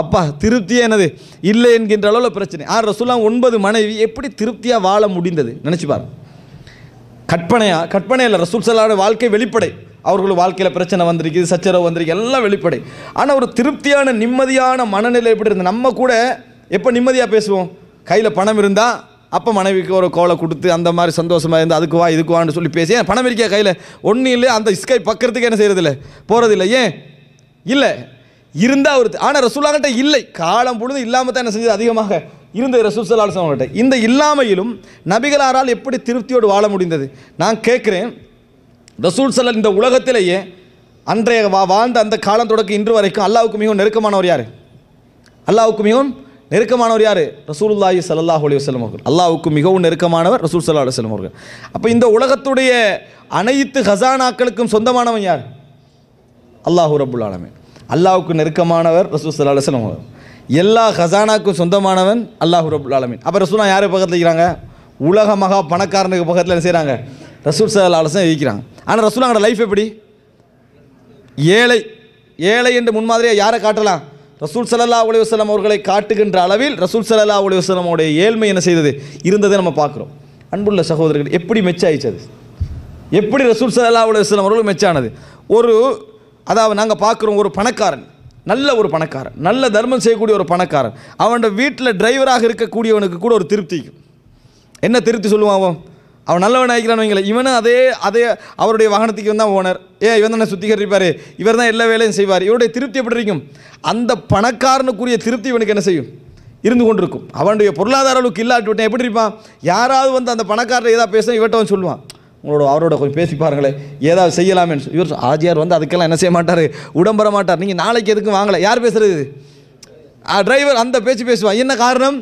அப்பா திருப்தியே என்னது இல்லை என்கின்ற அளவில் பிரச்சனை ஆ ரசூலாம் ஒன்பது மனைவி எப்படி திருப்தியாக வாழ முடிந்தது நினச்சிப்பார் கற்பனையா கற்பனை இல்லை ரசூல் சல்லாட வாழ்க்கை வெளிப்படை அவர்கள் வாழ்க்கையில் பிரச்சனை வந்திருக்கு சச்சரவு வந்திருக்கு எல்லாம் வெளிப்படை ஆனால் ஒரு திருப்தியான நிம்மதியான மனநிலை எப்படி இருந்தது நம்ம கூட எப்போ நிம்மதியாக பேசுவோம் கையில் பணம் இருந்தால் அப்போ மனைவிக்கு ஒரு கோலை கொடுத்து அந்த மாதிரி சந்தோஷமாக இருந்து அதுக்கு வா இதுக்கு வான்னு சொல்லி பேசி ஏன் பணம் இருக்கியா கையில் ஒன்றும் இல்லை அந்த இஸ்கை பக்கிறதுக்கு என்ன செய்கிறதில்ல போகிறதில்ல ஏன் இல்லை இருந்தால் ஒரு ஆனால் ரசூலாங்கிட்ட இல்லை காலம் பொழுது இல்லாமல் தான் என்ன செஞ்சது அதிகமாக இருந்த ரசூல் சலாஹ் அவங்கள்ட்ட இந்த இல்லாமையிலும் நபிகளாரால் எப்படி திருப்தியோடு வாழ முடிந்தது நான் கேட்குறேன் ரசூல் சலால் இந்த உலகத்திலேயே அன்றைய வா வாழ்ந்த அந்த காலம் தொடக்க இன்று வரைக்கும் அல்லாவுக்கு மிகவும் நெருக்கமானவர் யார் அல்லாவுக்கு மிகவும் நெருக்கமானவர் யார் ரசூலுல்லாஹி சல்லாஹ் அலி வல்லம் அவர்கள் அல்லாவுக்கு மிகவும் நெருக்கமானவர் ரசூல் சல்லா அலுவலம் அவர்கள் அப்போ இந்த உலகத்துடைய அனைத்து ஹசானாக்களுக்கும் சொந்தமானவன் யார் அல்லாஹு ரபுல் ஆலமே அல்லாவுக்கு நெருக்கமானவர் ரசூல் சல்லா அலுவலம் அவர்கள் எல்லா ஹசானாக்கும் சொந்தமானவன் அல்லாஹு ரபுல் ஆலமின் அப்போ ரசூலா யார் பக்கத்தில் இருக்கிறாங்க உலக மகா பணக்காரனுக்கு பக்கத்தில் என்ன செய்கிறாங்க ரசூல் சல்லா அலுவலம் இருக்கிறாங்க ஆனால் ரசூலாங்களோட லைஃப் எப்படி ஏழை ஏழை என்று முன்மாதிரியாக யாரை காட்டலாம் ரசூல் சல்லா உலகம் அவர்களை காட்டுகின்ற அளவில் ரசூல் சல்லா உலகம் அவருடைய ஏழ்மை என்ன செய்தது இருந்ததை நம்ம பார்க்குறோம் அன்புள்ள சகோதரர்கள் எப்படி மெச்சாயிச்சது எப்படி ரசூல் சல்லா உலகம் அவர்கள் மெச்சானது ஒரு அதாவது நாங்கள் பார்க்குறோம் ஒரு பணக்காரன் நல்ல ஒரு பணக்காரன் நல்ல தர்மம் செய்யக்கூடிய ஒரு பணக்காரன் அவனோட வீட்டில் டிரைவராக இருக்கக்கூடியவனுக்கு கூட ஒரு திருப்தி என்ன திருப்தி சொல்லுவான் அவன் அவன் நல்லவன் ஆகிக்கிறான் வைங்கள இவனும் அதே அதே அவருடைய வாகனத்துக்கு இவன் தான் ஓனர் ஏ இவன் தானே சுத்திகரிப்பார் இவர் தான் எல்லா வேலையும் செய்வார் இவருடைய திருப்தி எப்படி இருக்கும் அந்த பணக்காரனுக்குரிய திருப்தி இவனுக்கு என்ன செய்யும் இருந்து கொண்டிருக்கும் அவனுடைய பொருளாதார அளவுக்கு இல்லாட்டி விட்டேன் எப்படி இருப்பான் யாராவது வந்து அந்த பணக்காரரை ஏதாவது பேச இவட்டவன் சொல்லுவான் உங்களோட அவரோட கொஞ்சம் பேசி பாருங்களேன் ஏதாவது செய்யலாமே இவர் ஆஜியார் வந்து அதுக்கெல்லாம் என்ன செய்ய மாட்டார் உடம்பெற மாட்டார் நீங்கள் நாளைக்கு எதுக்கும் வாங்கலை யார் பேசுகிறது டிரைவர் அந்த பேச்சு பேசுவான் என்ன காரணம்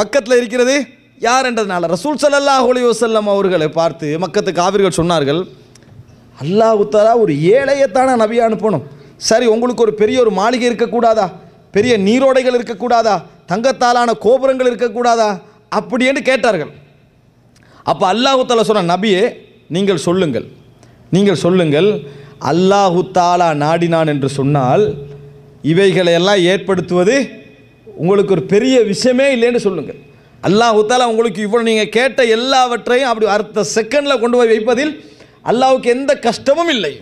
பக்கத்தில் இருக்கிறது யார் என்றதுனால ரசூல் சல்லாஹ் அலி வசல்லம் அவர்களை பார்த்து மக்கத்து காவிர்கள் சொன்னார்கள் அல்லாஹுத்தாலா ஒரு ஏழையத்தான நபியாக அனுப்பணும் சரி உங்களுக்கு ஒரு பெரிய ஒரு மாளிகை இருக்கக்கூடாதா பெரிய நீரோடைகள் இருக்கக்கூடாதா தங்கத்தாலான கோபுரங்கள் இருக்கக்கூடாதா அப்படின்னு கேட்டார்கள் அப்போ அல்லாஹுத்தாலா சொன்ன நபியே நீங்கள் சொல்லுங்கள் நீங்கள் சொல்லுங்கள் அல்லாஹுத்தாலா நாடினான் என்று சொன்னால் இவைகளை எல்லாம் ஏற்படுத்துவது உங்களுக்கு ஒரு பெரிய விஷயமே இல்லைன்னு சொல்லுங்கள் அல்லாஹுத்தால உங்களுக்கு இவ்வளோ நீங்கள் கேட்ட எல்லாவற்றையும் அப்படி அடுத்த செகண்டில் கொண்டு போய் வைப்பதில் அல்லாவுக்கு எந்த கஷ்டமும் இல்லை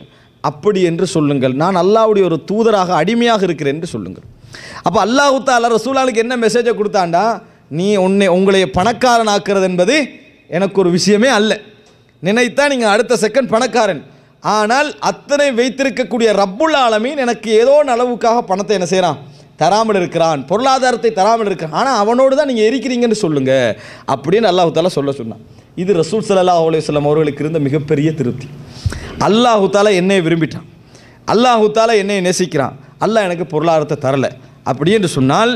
அப்படி என்று சொல்லுங்கள் நான் அல்லாவுடைய ஒரு தூதராக அடிமையாக இருக்கிறேன் என்று சொல்லுங்கள் அப்போ அல்ல ரசூலாளுக்கு என்ன மெசேஜை கொடுத்தாண்டா நீ உன்னை உங்களை பணக்காரன் ஆக்கிறது என்பது எனக்கு ஒரு விஷயமே அல்ல நினைத்தா நீங்கள் அடுத்த செகண்ட் பணக்காரன் ஆனால் அத்தனை வைத்திருக்கக்கூடிய ரப்புல் ஆலமீன் எனக்கு ஏதோ அளவுக்காக பணத்தை என்ன செய்கிறான் தராமல் இருக்கிறான் பொருளாதாரத்தை தராமல் இருக்கிறான் ஆனால் அவனோடு தான் நீங்கள் எரிக்கிறீங்கன்னு சொல்லுங்கள் அப்படின்னு அல்லாஹால சொல்ல சொன்னான் இது ரசூல் சல்லா அலுவலம் அவர்களுக்கு இருந்த மிகப்பெரிய திருப்தி அல்லாஹூத்தாலா என்னை விரும்பிட்டான் அல்லாஹூத்தாலா என்னை நேசிக்கிறான் அல்லாஹ் எனக்கு பொருளாதாரத்தை தரலை அப்படி என்று சொன்னால்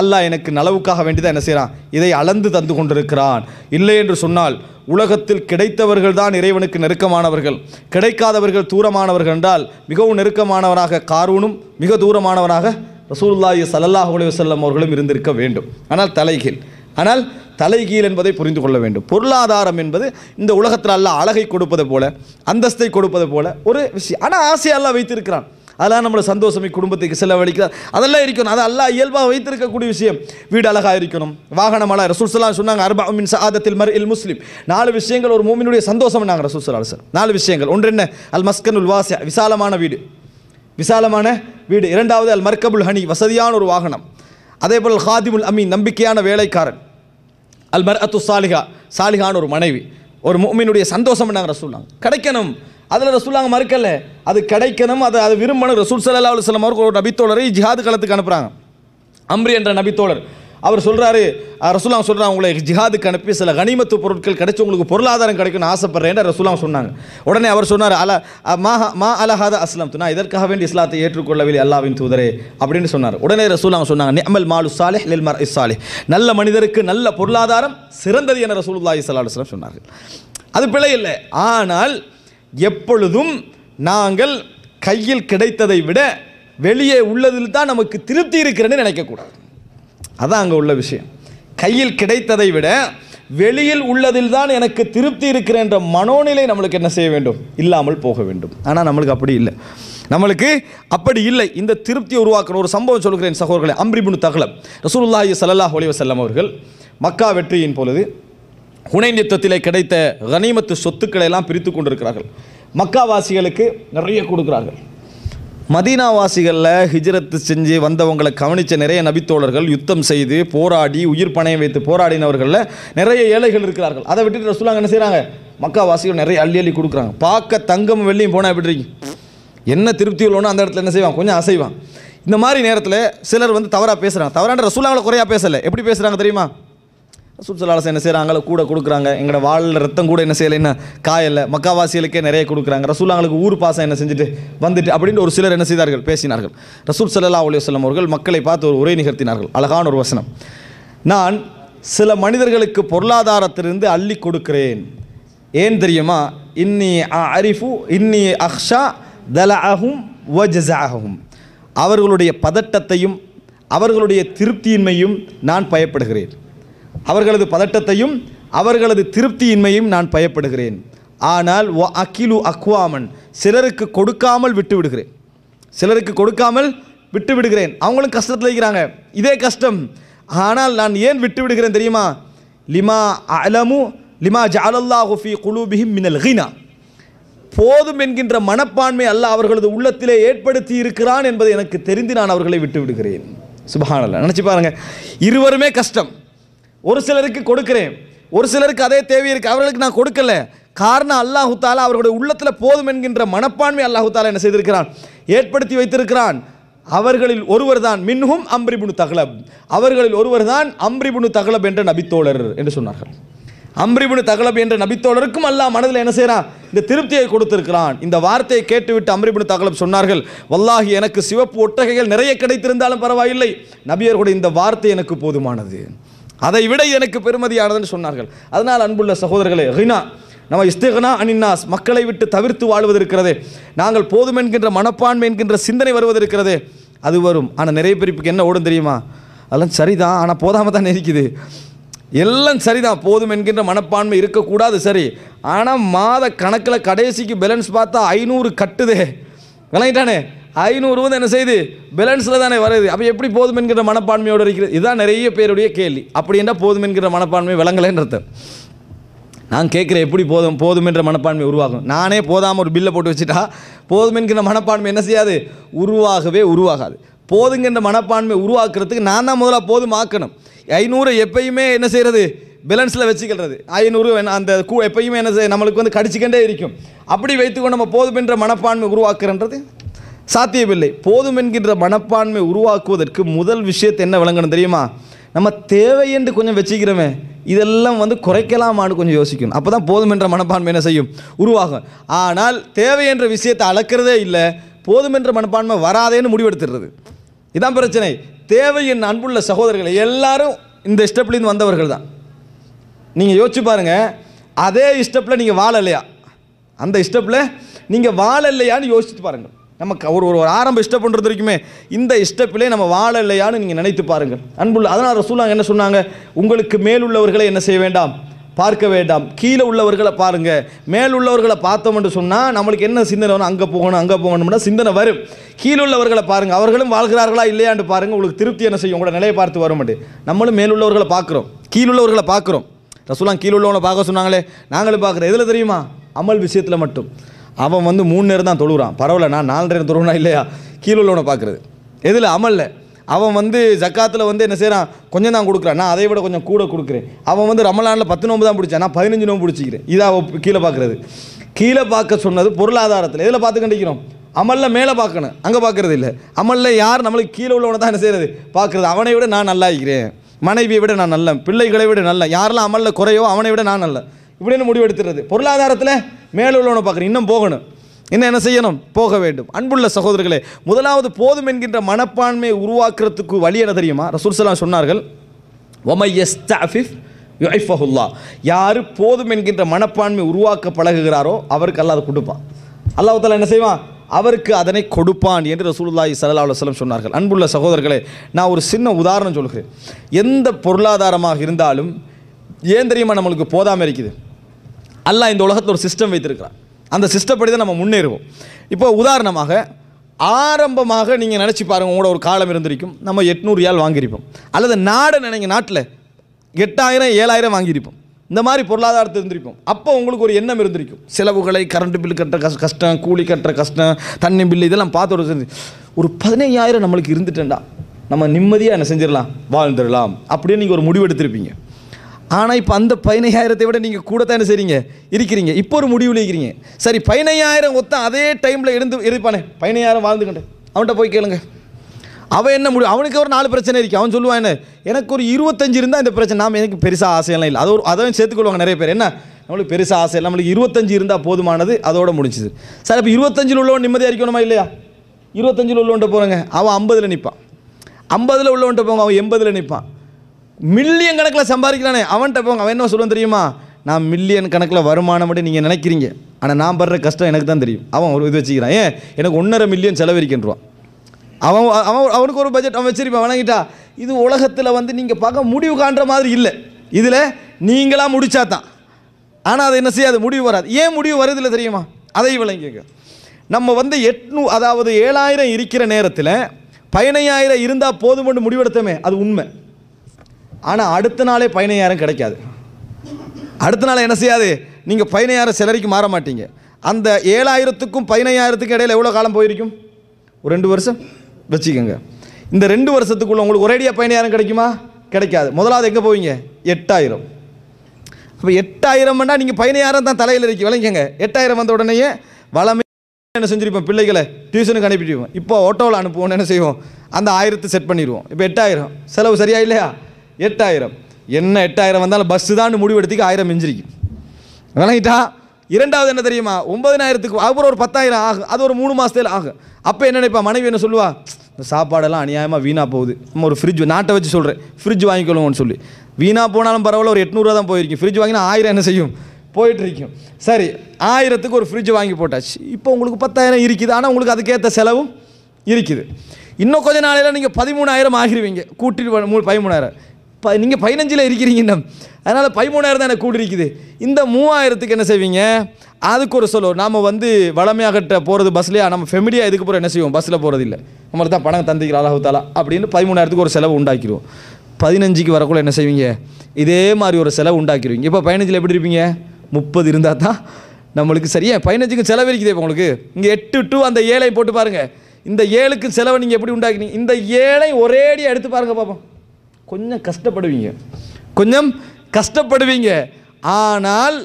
அல்லாஹ் எனக்கு நலவுக்காக வேண்டிதான் என்ன செய்கிறான் இதை அளந்து தந்து கொண்டிருக்கிறான் இல்லை என்று சொன்னால் உலகத்தில் கிடைத்தவர்கள் தான் இறைவனுக்கு நெருக்கமானவர்கள் கிடைக்காதவர்கள் தூரமானவர்கள் என்றால் மிகவும் நெருக்கமானவராக காரூனும் மிக தூரமானவராக ரசூல்லாஹி சல்லாஹ் அலி அவர்களும் இருந்திருக்க வேண்டும் ஆனால் தலைகீழ் ஆனால் தலைகீழ் என்பதை புரிந்து கொள்ள வேண்டும் பொருளாதாரம் என்பது இந்த உலகத்தில் அல்ல அழகை கொடுப்பது போல அந்தஸ்தை கொடுப்பது போல ஒரு விஷயம் ஆனால் ஆசையெல்லாம் வைத்திருக்கிறான் அதெல்லாம் நம்மளை சந்தோஷமே குடும்பத்துக்கு செலவழிக்கிறார் அதெல்லாம் இருக்கணும் அதை எல்லாம் இயல்பாக வைத்திருக்கக்கூடிய விஷயம் வீடு அழகாக இருக்கணும் வாகனம் அழகாக ரசூல்சலா சொன்னாங்க அர்பா மின் சாதத்தில் மர் இல் முஸ்லீம் நாலு விஷயங்கள் ஒரு மூமினுடைய சந்தோஷம் நாங்கள் ரசூல்சலா சார் நாலு விஷயங்கள் ஒன்று என்ன அல் மஸ்கன் உல் வாசியா விசாலமான வீடு விசாலமான வீடு இரண்டாவது அல் மர்கபுல் ஹனி வசதியான ஒரு வாகனம் அதே போல் ஹாதிமுல் அமீன் நம்பிக்கையான வேலைக்காரன் அல் மர் அத்து சாலிகா சாலிகான ஒரு மனைவி ஒரு மீனுடைய சந்தோஷம் நாங்கள் ரசூல்லாங்க கிடைக்கணும் அதில் ரசூல்லாங்க மறுக்கல அது கிடைக்கணும் அதை அது விரும்பணும் ரசூல் சல்லா அலுவலம் அவருக்கு ஒரு நபித்தோழரை ஜிஹாது காலத்துக்கு அனுப்புகிறாங்க அம்ரி என்ற நபித்தோழர் அவர் சொல்கிறாரு ரசூலாம் சொல்கிறாங்க உங்களை ஜிஹாதுக்கு அனுப்பி சில கனிமத்து பொருட்கள் கிடைச்சி உங்களுக்கு பொருளாதாரம் கிடைக்கும்னு ஆசைப்படுறேன் ரசூலாம் சொன்னாங்க உடனே அவர் சொன்னார் அல மா மா அலஹாத அஸ்லாம் நான் இதற்காக வேண்டி இஸ்லாத்தை ஏற்றுக்கொள்ளவில்லை அல்லாவின் தூதரே அப்படின்னு சொன்னார் உடனே ரசூலாம் சொன்னாங்க நிமல் மாலு சாலே லில் மர் இஸ்ஸாலே நல்ல மனிதருக்கு நல்ல பொருளாதாரம் சிறந்தது என ரசூலுல்லாஹி சல்லா அலுவலாம் சொன்னார்கள் அது பிழை இல்லை ஆனால் எப்பொழுதும் நாங்கள் கையில் கிடைத்ததை விட வெளியே உள்ளதில் தான் நமக்கு திருப்தி இருக்கிறேன்னு நினைக்கக்கூடாது அதான் அங்கே உள்ள விஷயம் கையில் கிடைத்ததை விட வெளியில் உள்ளதில் தான் எனக்கு திருப்தி இருக்கிற என்ற மனோநிலை நம்மளுக்கு என்ன செய்ய வேண்டும் இல்லாமல் போக வேண்டும் ஆனால் நம்மளுக்கு அப்படி இல்லை நம்மளுக்கு அப்படி இல்லை இந்த திருப்தியை உருவாக்குற ஒரு சம்பவம் சொல்கிறேன் சகோதரர்களே அம்ரிபுன் தகலம் ரசூலுல்லாஹி சல்லாஹ் ஒலிவ செல்லம் அவர்கள் மக்கா வெற்றியின் பொழுது குணை யுத்தத்திலே கிடைத்த கனிமத்து சொத்துக்களை எல்லாம் பிரித்து கொண்டிருக்கிறார்கள் மக்காவாசிகளுக்கு நிறைய கொடுக்கிறார்கள் மதீனாவாசிகளில் ஹிஜரத்து செஞ்சு வந்தவங்களை கவனித்த நிறைய நபித்தோழர்கள் யுத்தம் செய்து போராடி உயிர் பணையம் வைத்து போராடினவர்களில் நிறைய ஏழைகள் இருக்கிறார்கள் அதை விட்டுட்டு ரசூலாங்க என்ன செய்கிறாங்க மக்காவாசிகள் நிறைய அள்ளி அள்ளி கொடுக்குறாங்க பார்க்க தங்கம் வெள்ளியும் போனால் எப்படி என்ன திருப்தி அந்த இடத்துல என்ன செய்வான் கொஞ்சம் அசைவான் இந்த மாதிரி நேரத்தில் சிலர் வந்து தவறாக பேசுகிறாங்க தவறான ரசூலாங்களை குறையாக பேசலை எப்படி பேசுகிறாங்க தெரியுமா சுற்றுலாசம் என்ன செய்கிறாங்களோ கூட கொடுக்குறாங்க எங்களோட வாழ் ரத்தம் கூட என்ன செய்யலைன்னு காயல்ல மக்காவாசிகளுக்கே நிறைய கொடுக்குறாங்க ரசூல் அவங்களுக்கு ஊர் பாசம் என்ன செஞ்சுட்டு வந்துட்டு அப்படின்னு ஒரு சிலர் என்ன செய்தார்கள் பேசினார்கள் ரசூல் சல்லா அலி வல்லம் அவர்கள் மக்களை பார்த்து ஒரு உரை நிகழ்த்தினார்கள் அழகான ஒரு வசனம் நான் சில மனிதர்களுக்கு பொருளாதாரத்திலிருந்து அள்ளி கொடுக்கிறேன் ஏன் தெரியுமா இன்னி அரிஃபு இன்னி அஹ்ஷா தல அஹும் வஜசாகும் அவர்களுடைய பதட்டத்தையும் அவர்களுடைய திருப்தியின்மையும் நான் பயப்படுகிறேன் அவர்களது பதட்டத்தையும் அவர்களது திருப்தியின்மையும் நான் பயப்படுகிறேன் ஆனால் ஒ அகிலு அக்வாமன் சிலருக்கு கொடுக்காமல் விட்டு விடுகிறேன் சிலருக்கு கொடுக்காமல் விட்டு விடுகிறேன் அவங்களும் கஷ்டத்தில் இருக்கிறாங்க இதே கஷ்டம் ஆனால் நான் ஏன் விட்டு விடுகிறேன் தெரியுமா லிமா அலமு லிமா ஜாலல்லா ஹுஃபி குலூபிஹிம் மினல் ஹீனா போதும் என்கின்ற மனப்பான்மை அல்ல அவர்களது உள்ளத்திலே ஏற்படுத்தி இருக்கிறான் என்பது எனக்கு தெரிந்து நான் அவர்களை விட்டு விடுகிறேன் சுபஹானல்ல நினச்சி பாருங்கள் இருவருமே கஷ்டம் ஒரு சிலருக்கு கொடுக்குறேன் ஒரு சிலருக்கு அதே தேவை இருக்குது அவர்களுக்கு நான் கொடுக்கல காரணம் அல்லாஹு தாலா அவர்களுடைய உள்ளத்தில் போதும் என்கின்ற மனப்பான்மை அல்லாஹு தாலா என்ன செய்திருக்கிறான் ஏற்படுத்தி வைத்திருக்கிறான் அவர்களில் ஒருவர் தான் மின்ஹும் அம்ரிபுனு தகலப் அவர்களில் ஒருவர் தான் அம்ரிபுனு தகலப் என்ற நபித்தோழர் என்று சொன்னார்கள் அம்ரிபுனு தகலப் என்ற நபித்தோழருக்கும் அல்லாஹ் மனதில் என்ன செய்கிறான் இந்த திருப்தியை கொடுத்திருக்கிறான் இந்த வார்த்தையை கேட்டுவிட்டு அம்ரிபுனு தகலப் சொன்னார்கள் வல்லாஹி எனக்கு சிவப்பு ஒட்டகைகள் நிறைய கிடைத்திருந்தாலும் பரவாயில்லை நபியர்களுடைய இந்த வார்த்தை எனக்கு போதுமானது அதை விட எனக்கு பெருமதியானதுன்னு சொன்னார்கள் அதனால் அன்புள்ள சகோதரர்களே ஹினா நம்ம இஸ்தேகனா அனின்னாஸ் மக்களை விட்டு தவிர்த்து வாழ்வது இருக்கிறது நாங்கள் போதும் என்கின்ற மனப்பான்மை என்கின்ற சிந்தனை வருவது இருக்கிறது அது வரும் ஆனால் நிறைய பிரிப்புக்கு என்ன ஓடும் தெரியுமா அதெல்லாம் சரிதான் ஆனால் போதாமல் தான் நெரிக்குது எல்லாம் சரிதான் போதும் என்கின்ற மனப்பான்மை இருக்கக்கூடாது சரி ஆனால் மாத கணக்கில் கடைசிக்கு பேலன்ஸ் பார்த்தா ஐநூறு கட்டுதே விளங்கிட்டானே ஐநூறுரூவா என்ன செய்யுது பேலன்ஸில் தானே வருது அப்போ எப்படி போதும் என்கிற மனப்பான்மையோடு இருக்கிறது இதுதான் நிறைய பேருடைய கேள்வி அப்படி என்றால் போதும் என்கிற மனப்பான்மை விளங்கலைன்றது நான் கேட்குறேன் எப்படி போதும் போதும் என்ற மனப்பான்மை உருவாகும் நானே போதாமல் ஒரு பில்லை போட்டு வச்சுட்டா போதும் என்கிற மனப்பான்மை என்ன செய்யாது உருவாகவே உருவாகாது போதுங்கிற மனப்பான்மை உருவாக்குறதுக்கு நான் தான் முதல்ல போதும் ஆக்கணும் ஐநூறு எப்பயுமே என்ன செய்கிறது பேலன்ஸில் வச்சுக்கிறது ஐநூறு அந்த கூ எப்பயுமே என்ன செய்ய நம்மளுக்கு வந்து கடிச்சிக்கிட்டே இருக்கும் அப்படி வைத்துக்கொண்டு நம்ம போதும் என்ற மனப்பான்மை உருவாக்குறன்றது சாத்தியமில்லை போதும் என்கின்ற மனப்பான்மை உருவாக்குவதற்கு முதல் விஷயத்தை என்ன விளங்கணும் தெரியுமா நம்ம தேவை என்று கொஞ்சம் வச்சுக்கிறோமே இதெல்லாம் வந்து குறைக்கலாமான்னு கொஞ்சம் யோசிக்கணும் அப்போ தான் போதும் என்ற மனப்பான்மை என்ன செய்யும் உருவாகும் ஆனால் தேவை என்ற விஷயத்தை அளக்கிறதே இல்லை போதும் என்ற மனப்பான்மை வராதேன்னு முடிவெடுத்துடுறது இதான் பிரச்சனை தேவை என் அன்புள்ள சகோதரர்கள் எல்லாரும் இந்த ஸ்டெப்லேருந்து வந்தவர்கள் தான் நீங்கள் யோசிச்சு பாருங்கள் அதே ஸ்டெப்பில் நீங்கள் வாழலையா அந்த ஸ்டெப்பில் நீங்கள் வாழலையான்னு யோசிச்சுட்டு பாருங்கள் நமக்கு ஒரு ஒரு ஆரம்ப இஷ்டம் பண்ணுறது வரைக்குமே இந்த இஷ்டப்பிலே நம்ம வாழ இல்லையான்னு நீங்கள் நினைத்து பாருங்கள் அன்புள்ள அதனால் ரசூலாங்க என்ன சொன்னாங்க உங்களுக்கு மேலுள்ளவர்களை என்ன செய்ய வேண்டாம் பார்க்க வேண்டாம் கீழே உள்ளவர்களை பாருங்கள் மேலுள்ளவர்களை பார்த்தோம்னு சொன்னால் நம்மளுக்கு என்ன சிந்தனை வேணும் அங்கே போகணும் அங்கே போகணும்னா சிந்தனை வரும் கீழே உள்ளவர்களை பாருங்கள் அவர்களும் வாழ்கிறார்களா இல்லையாண்டு பாருங்கள் உங்களுக்கு திருப்தி என்ன செய்யும் உங்களோட நிலையை பார்த்து வரும்ட்டு நம்மளும் மேலுள்ளவர்களை பார்க்குறோம் கீழுள்ளவர்களை பார்க்குறோம் ரசூலாம் கீழே உள்ளவங்களை பார்க்க சொன்னாங்களே நாங்களும் பார்க்குறோம் எதில் தெரியுமா அமல் விஷயத்தில் மட்டும் அவன் வந்து மூணு நேரம் தான் தொழுகிறான் பரவாயில்ல நான் நாலு நேரம் தொழுவனா இல்லையா கீழே உள்ளவனை பார்க்குறது எதில் அமலில் அவன் வந்து ஜக்காத்தில் வந்து என்ன செய்கிறான் கொஞ்சம் தான் கொடுக்குறான் நான் அதை விட கொஞ்சம் கூட கொடுக்குறேன் அவன் வந்து ரமலானில் பத்து நோம்பு தான் பிடிச்சான் நான் பதினஞ்சு நோம்பு பிடிச்சிக்கிறேன் இதை அவள் கீழே பார்க்குறது கீழே பார்க்க சொன்னது பொருளாதாரத்தில் எதில் பார்த்து கண்டிக்கிறோம் அமலில் மேலே பார்க்கணும் அங்கே பார்க்குறது இல்லை அமலில் யார் நம்மளுக்கு கீழே உள்ளவனை தான் என்ன செய்கிறது பார்க்குறது அவனை விட நான் நல்லா இருக்கிறேன் மனைவியை விட நான் நல்ல பிள்ளைகளை விட நல்ல யாரெல்லாம் அமலில் குறையோ அவனை விட நான் நல்ல இப்படின்னு முடிவெடுத்துறது பொருளாதாரத்தில் மேலே உள்ளவனை பார்க்குறேன் இன்னும் போகணும் என்ன என்ன செய்யணும் போக வேண்டும் அன்புள்ள சகோதரர்களே முதலாவது போதும் என்கின்ற மனப்பான்மையை உருவாக்குறதுக்கு வழி என்ன தெரியுமா ரசூல் சலாம் சொன்னார்கள் அஹுல்லா யார் போதும் என்கின்ற மனப்பான்மை உருவாக்க பழகுகிறாரோ அவருக்கு அல்லாத கொடுப்பான் அல்லாஹால என்ன செய்வான் அவருக்கு அதனை கொடுப்பான் என்று ரசூலுல்லாஹி சல்லா அலுவலம் சொன்னார்கள் அன்புள்ள சகோதரர்களே நான் ஒரு சின்ன உதாரணம் சொல்கிறேன் எந்த பொருளாதாரமாக இருந்தாலும் ஏன் தெரியுமா நம்மளுக்கு போதாமல் இருக்குது அல்லாஹ் இந்த உலகத்தில் ஒரு சிஸ்டம் வைத்திருக்கிறான் அந்த சிஸ்டம் படி தான் நம்ம முன்னேறுவோம் இப்போ உதாரணமாக ஆரம்பமாக நீங்கள் நினச்சி பாருங்கள் உங்களோட ஒரு காலம் இருந்திருக்கும் நம்ம எட்நூறு ரியால் வாங்கியிருப்போம் அல்லது நாடை நினைங்க நாட்டில் எட்டாயிரம் ஏழாயிரம் வாங்கியிருப்போம் இந்த மாதிரி பொருளாதாரத்தை இருந்திருப்போம் அப்போ உங்களுக்கு ஒரு எண்ணம் இருந்திருக்கும் செலவுகளை கரண்ட் பில் கட்டுற கஷ் கஷ்டம் கூலி கட்டுற கஷ்டம் தண்ணி பில் இதெல்லாம் பார்த்து ஒரு ஒரு பதினையாயிரம் நம்மளுக்கு இருந்துட்டேன்டா நம்ம நிம்மதியாக என்ன செஞ்சிடலாம் வாழ்ந்துடலாம் அப்படின்னு நீங்கள் ஒரு முடிவு எடுத்திருப்பீங்க ஆனால் இப்போ அந்த பதினையாயிரத்தை விட நீங்கள் கூட தானே செய்கிறீங்க இருக்கிறீங்க இப்போ ஒரு முடிவில் இருக்கிறீங்க சரி பதினையாயிரம் ஒத்தம் அதே டைமில் இருந்து இருப்பானே பதினையாயிரம் வாழ்ந்துக்கிட்டேன் அவன்கிட்ட போய் கேளுங்க அவன் என்ன முடியும் அவனுக்கு ஒரு நாலு பிரச்சனை இருக்குது அவன் சொல்லுவான் என்ன எனக்கு ஒரு இருபத்தஞ்சு இருந்தால் இந்த பிரச்சனை நாம் எனக்கு பெருசாக ஆசையெல்லாம் இல்லை அது ஒரு அதையும் சேர்த்துக்கொள்வாங்க நிறைய பேர் என்ன நம்மளுக்கு பெருசாக ஆசை இல்லை நம்மளுக்கு இருபத்தஞ்சு இருந்தால் போதுமானது அதோட முடிஞ்சுது சார் இப்போ இருபத்தஞ்சில் உள்ளவன் நிம்மதியாக இருக்கணுமா இல்லையா இருபத்தஞ்சில் உள்ளவன்ட்ட போகிறேங்க அவன் ஐம்பதில் நிற்பான் ஐம்பதில் உள்ளவன்ட்ட போங்க அவன் எண்பதில் நிற்பான் மில்லியன் கணக்கில் சம்பாதிக்கிறானே அவன்கிட்ட போங்க அவன் என்ன சொல்லுவான் தெரியுமா நான் மில்லியன் கணக்கில் வருமானம் மட்டும் நீங்கள் நினைக்கிறீங்க ஆனால் நான் படுற கஷ்டம் எனக்கு தான் தெரியும் அவன் ஒரு இது வச்சுக்கிறான் ஏன் எனக்கு ஒன்றரை மில்லியன் செலவழிக்கின்றான் அவன் அவன் அவனுக்கு ஒரு பட்ஜெட் அவன் வச்சிருப்பான் வணங்கிட்டா இது உலகத்தில் வந்து நீங்கள் பார்க்க முடிவு காண்ற மாதிரி இல்லை இதில் நீங்களாக முடிச்சா தான் ஆனால் அதை என்ன செய்யாது முடிவு வராது ஏன் முடிவு வருதில்லை தெரியுமா அதை விளங்கிங்க நம்ம வந்து எட்நூ அதாவது ஏழாயிரம் இருக்கிற நேரத்தில் பதினையாயிரம் இருந்தால் போதும் என்று முடிவெடுத்தமே அது உண்மை ஆனால் அடுத்த நாளே பதினையாயிரம் கிடைக்காது அடுத்த நாள் என்ன செய்யாது நீங்கள் பதினையாயிரம் சிலரிக்கு மாற மாட்டீங்க அந்த ஏழாயிரத்துக்கும் பதினையாயிரத்துக்கும் இடையில் எவ்வளோ காலம் போயிருக்கும் ஒரு ரெண்டு வருஷம் வச்சுக்கோங்க இந்த ரெண்டு வருஷத்துக்குள்ளே உங்களுக்கு ஒரேடியாக பயணியாரம் கிடைக்குமா கிடைக்காது முதலாவது எங்கே போவீங்க எட்டாயிரம் அப்போ எட்டாயிரம்னா நீங்கள் பதினையாயிரம் தான் தலையில் இருக்கு விளங்கிக்கங்க எட்டாயிரம் வந்த உடனேயே வளமே என்ன செஞ்சுருப்போம் பிள்ளைகளை டியூஷனுக்கு அனுப்பிடுவோம் இப்போ ஆட்டோவில் அனுப்புவோம்னு என்ன செய்வோம் அந்த ஆயிரத்தை செட் பண்ணிடுவோம் இப்போ எட்டாயிரம் செலவு சரியா இல்லையா எட்டாயிரம் என்ன எட்டாயிரம் வந்தாலும் பஸ்ஸு தான் முடிவெடுத்துக்கு ஆயிரம் மிஞ்சிருக்கு விளங்கிட்டா இரண்டாவது என்ன தெரியுமா ஒன்பதனாயிரத்துக்கு அப்புறம் ஒரு பத்தாயிரம் ஆகும் அது ஒரு மூணு மாதத்தில் ஆகும் அப்போ என்ன நினைப்பா மனைவி என்ன சொல்லுவா இந்த சாப்பாடெல்லாம் அநியாயமாக வீணாக போகுது நம்ம ஒரு ஃப்ரிட்ஜ் நாட்டை வச்சு சொல்கிறேன் ஃப்ரிட்ஜ் வாங்கிக்கொள்ளுவோம்னு சொல்லி வீணாக போனாலும் பரவாயில்ல ஒரு எட்நூறுவா தான் போயிருக்கும் ஃப்ரிட்ஜ் வாங்கினா ஆயிரம் என்ன செய்யும் போயிட்டுருக்கும் சரி ஆயிரத்துக்கு ஒரு ஃப்ரிட்ஜ் வாங்கி போட்டாச்சு இப்போ உங்களுக்கு பத்தாயிரம் இருக்குது ஆனால் உங்களுக்கு அதுக்கேற்ற செலவும் இருக்குது இன்னும் கொஞ்ச நாளையில் நீங்கள் பதிமூணாயிரம் ஆகிருவீங்க கூட்டிட்டு பதிமூணாயிரம் ப நீங்கள் பதினஞ்சில் இருக்கிறீங்க இன்னும் அதனால் பதிமூணாயிரம் தான் எனக்கு இருக்குது இந்த மூவாயிரத்துக்கு என்ன செய்வீங்க அதுக்கு ஒரு சொல்லு நாம் வந்து வளமையாகட்ட போகிறது பஸ்லையா நம்ம ஃபெமிலியாக இதுக்கு போகிற என்ன செய்வோம் பஸ்ஸில் போகிறது இல்லை நம்மளுக்கு தான் பணம் தந்திக்கிற அழகு தாலா அப்படின்னு பதிமூணாயிரத்துக்கு ஒரு செலவு உண்டாக்கிடுவோம் பதினஞ்சுக்கு வரக்குள்ள என்ன செய்வீங்க இதே மாதிரி ஒரு செலவு உண்டாக்கிடுவீங்க இப்போ பதினஞ்சில் எப்படி இருப்பீங்க முப்பது இருந்தால் தான் நம்மளுக்கு சரியா பதினஞ்சுக்கு செலவு இருக்குது இப்போ உங்களுக்கு இங்கே எட்டு டூ அந்த ஏழை போட்டு பாருங்கள் இந்த ஏழுக்கு செலவை நீங்கள் எப்படி உண்டாக்கினீங்க இந்த ஏழை ஒரேடியாக எடுத்து பாருங்கள் பார்ப்போம் கொஞ்சம் கஷ்டப்படுவீங்க கொஞ்சம் கஷ்டப்படுவீங்க ஆனால்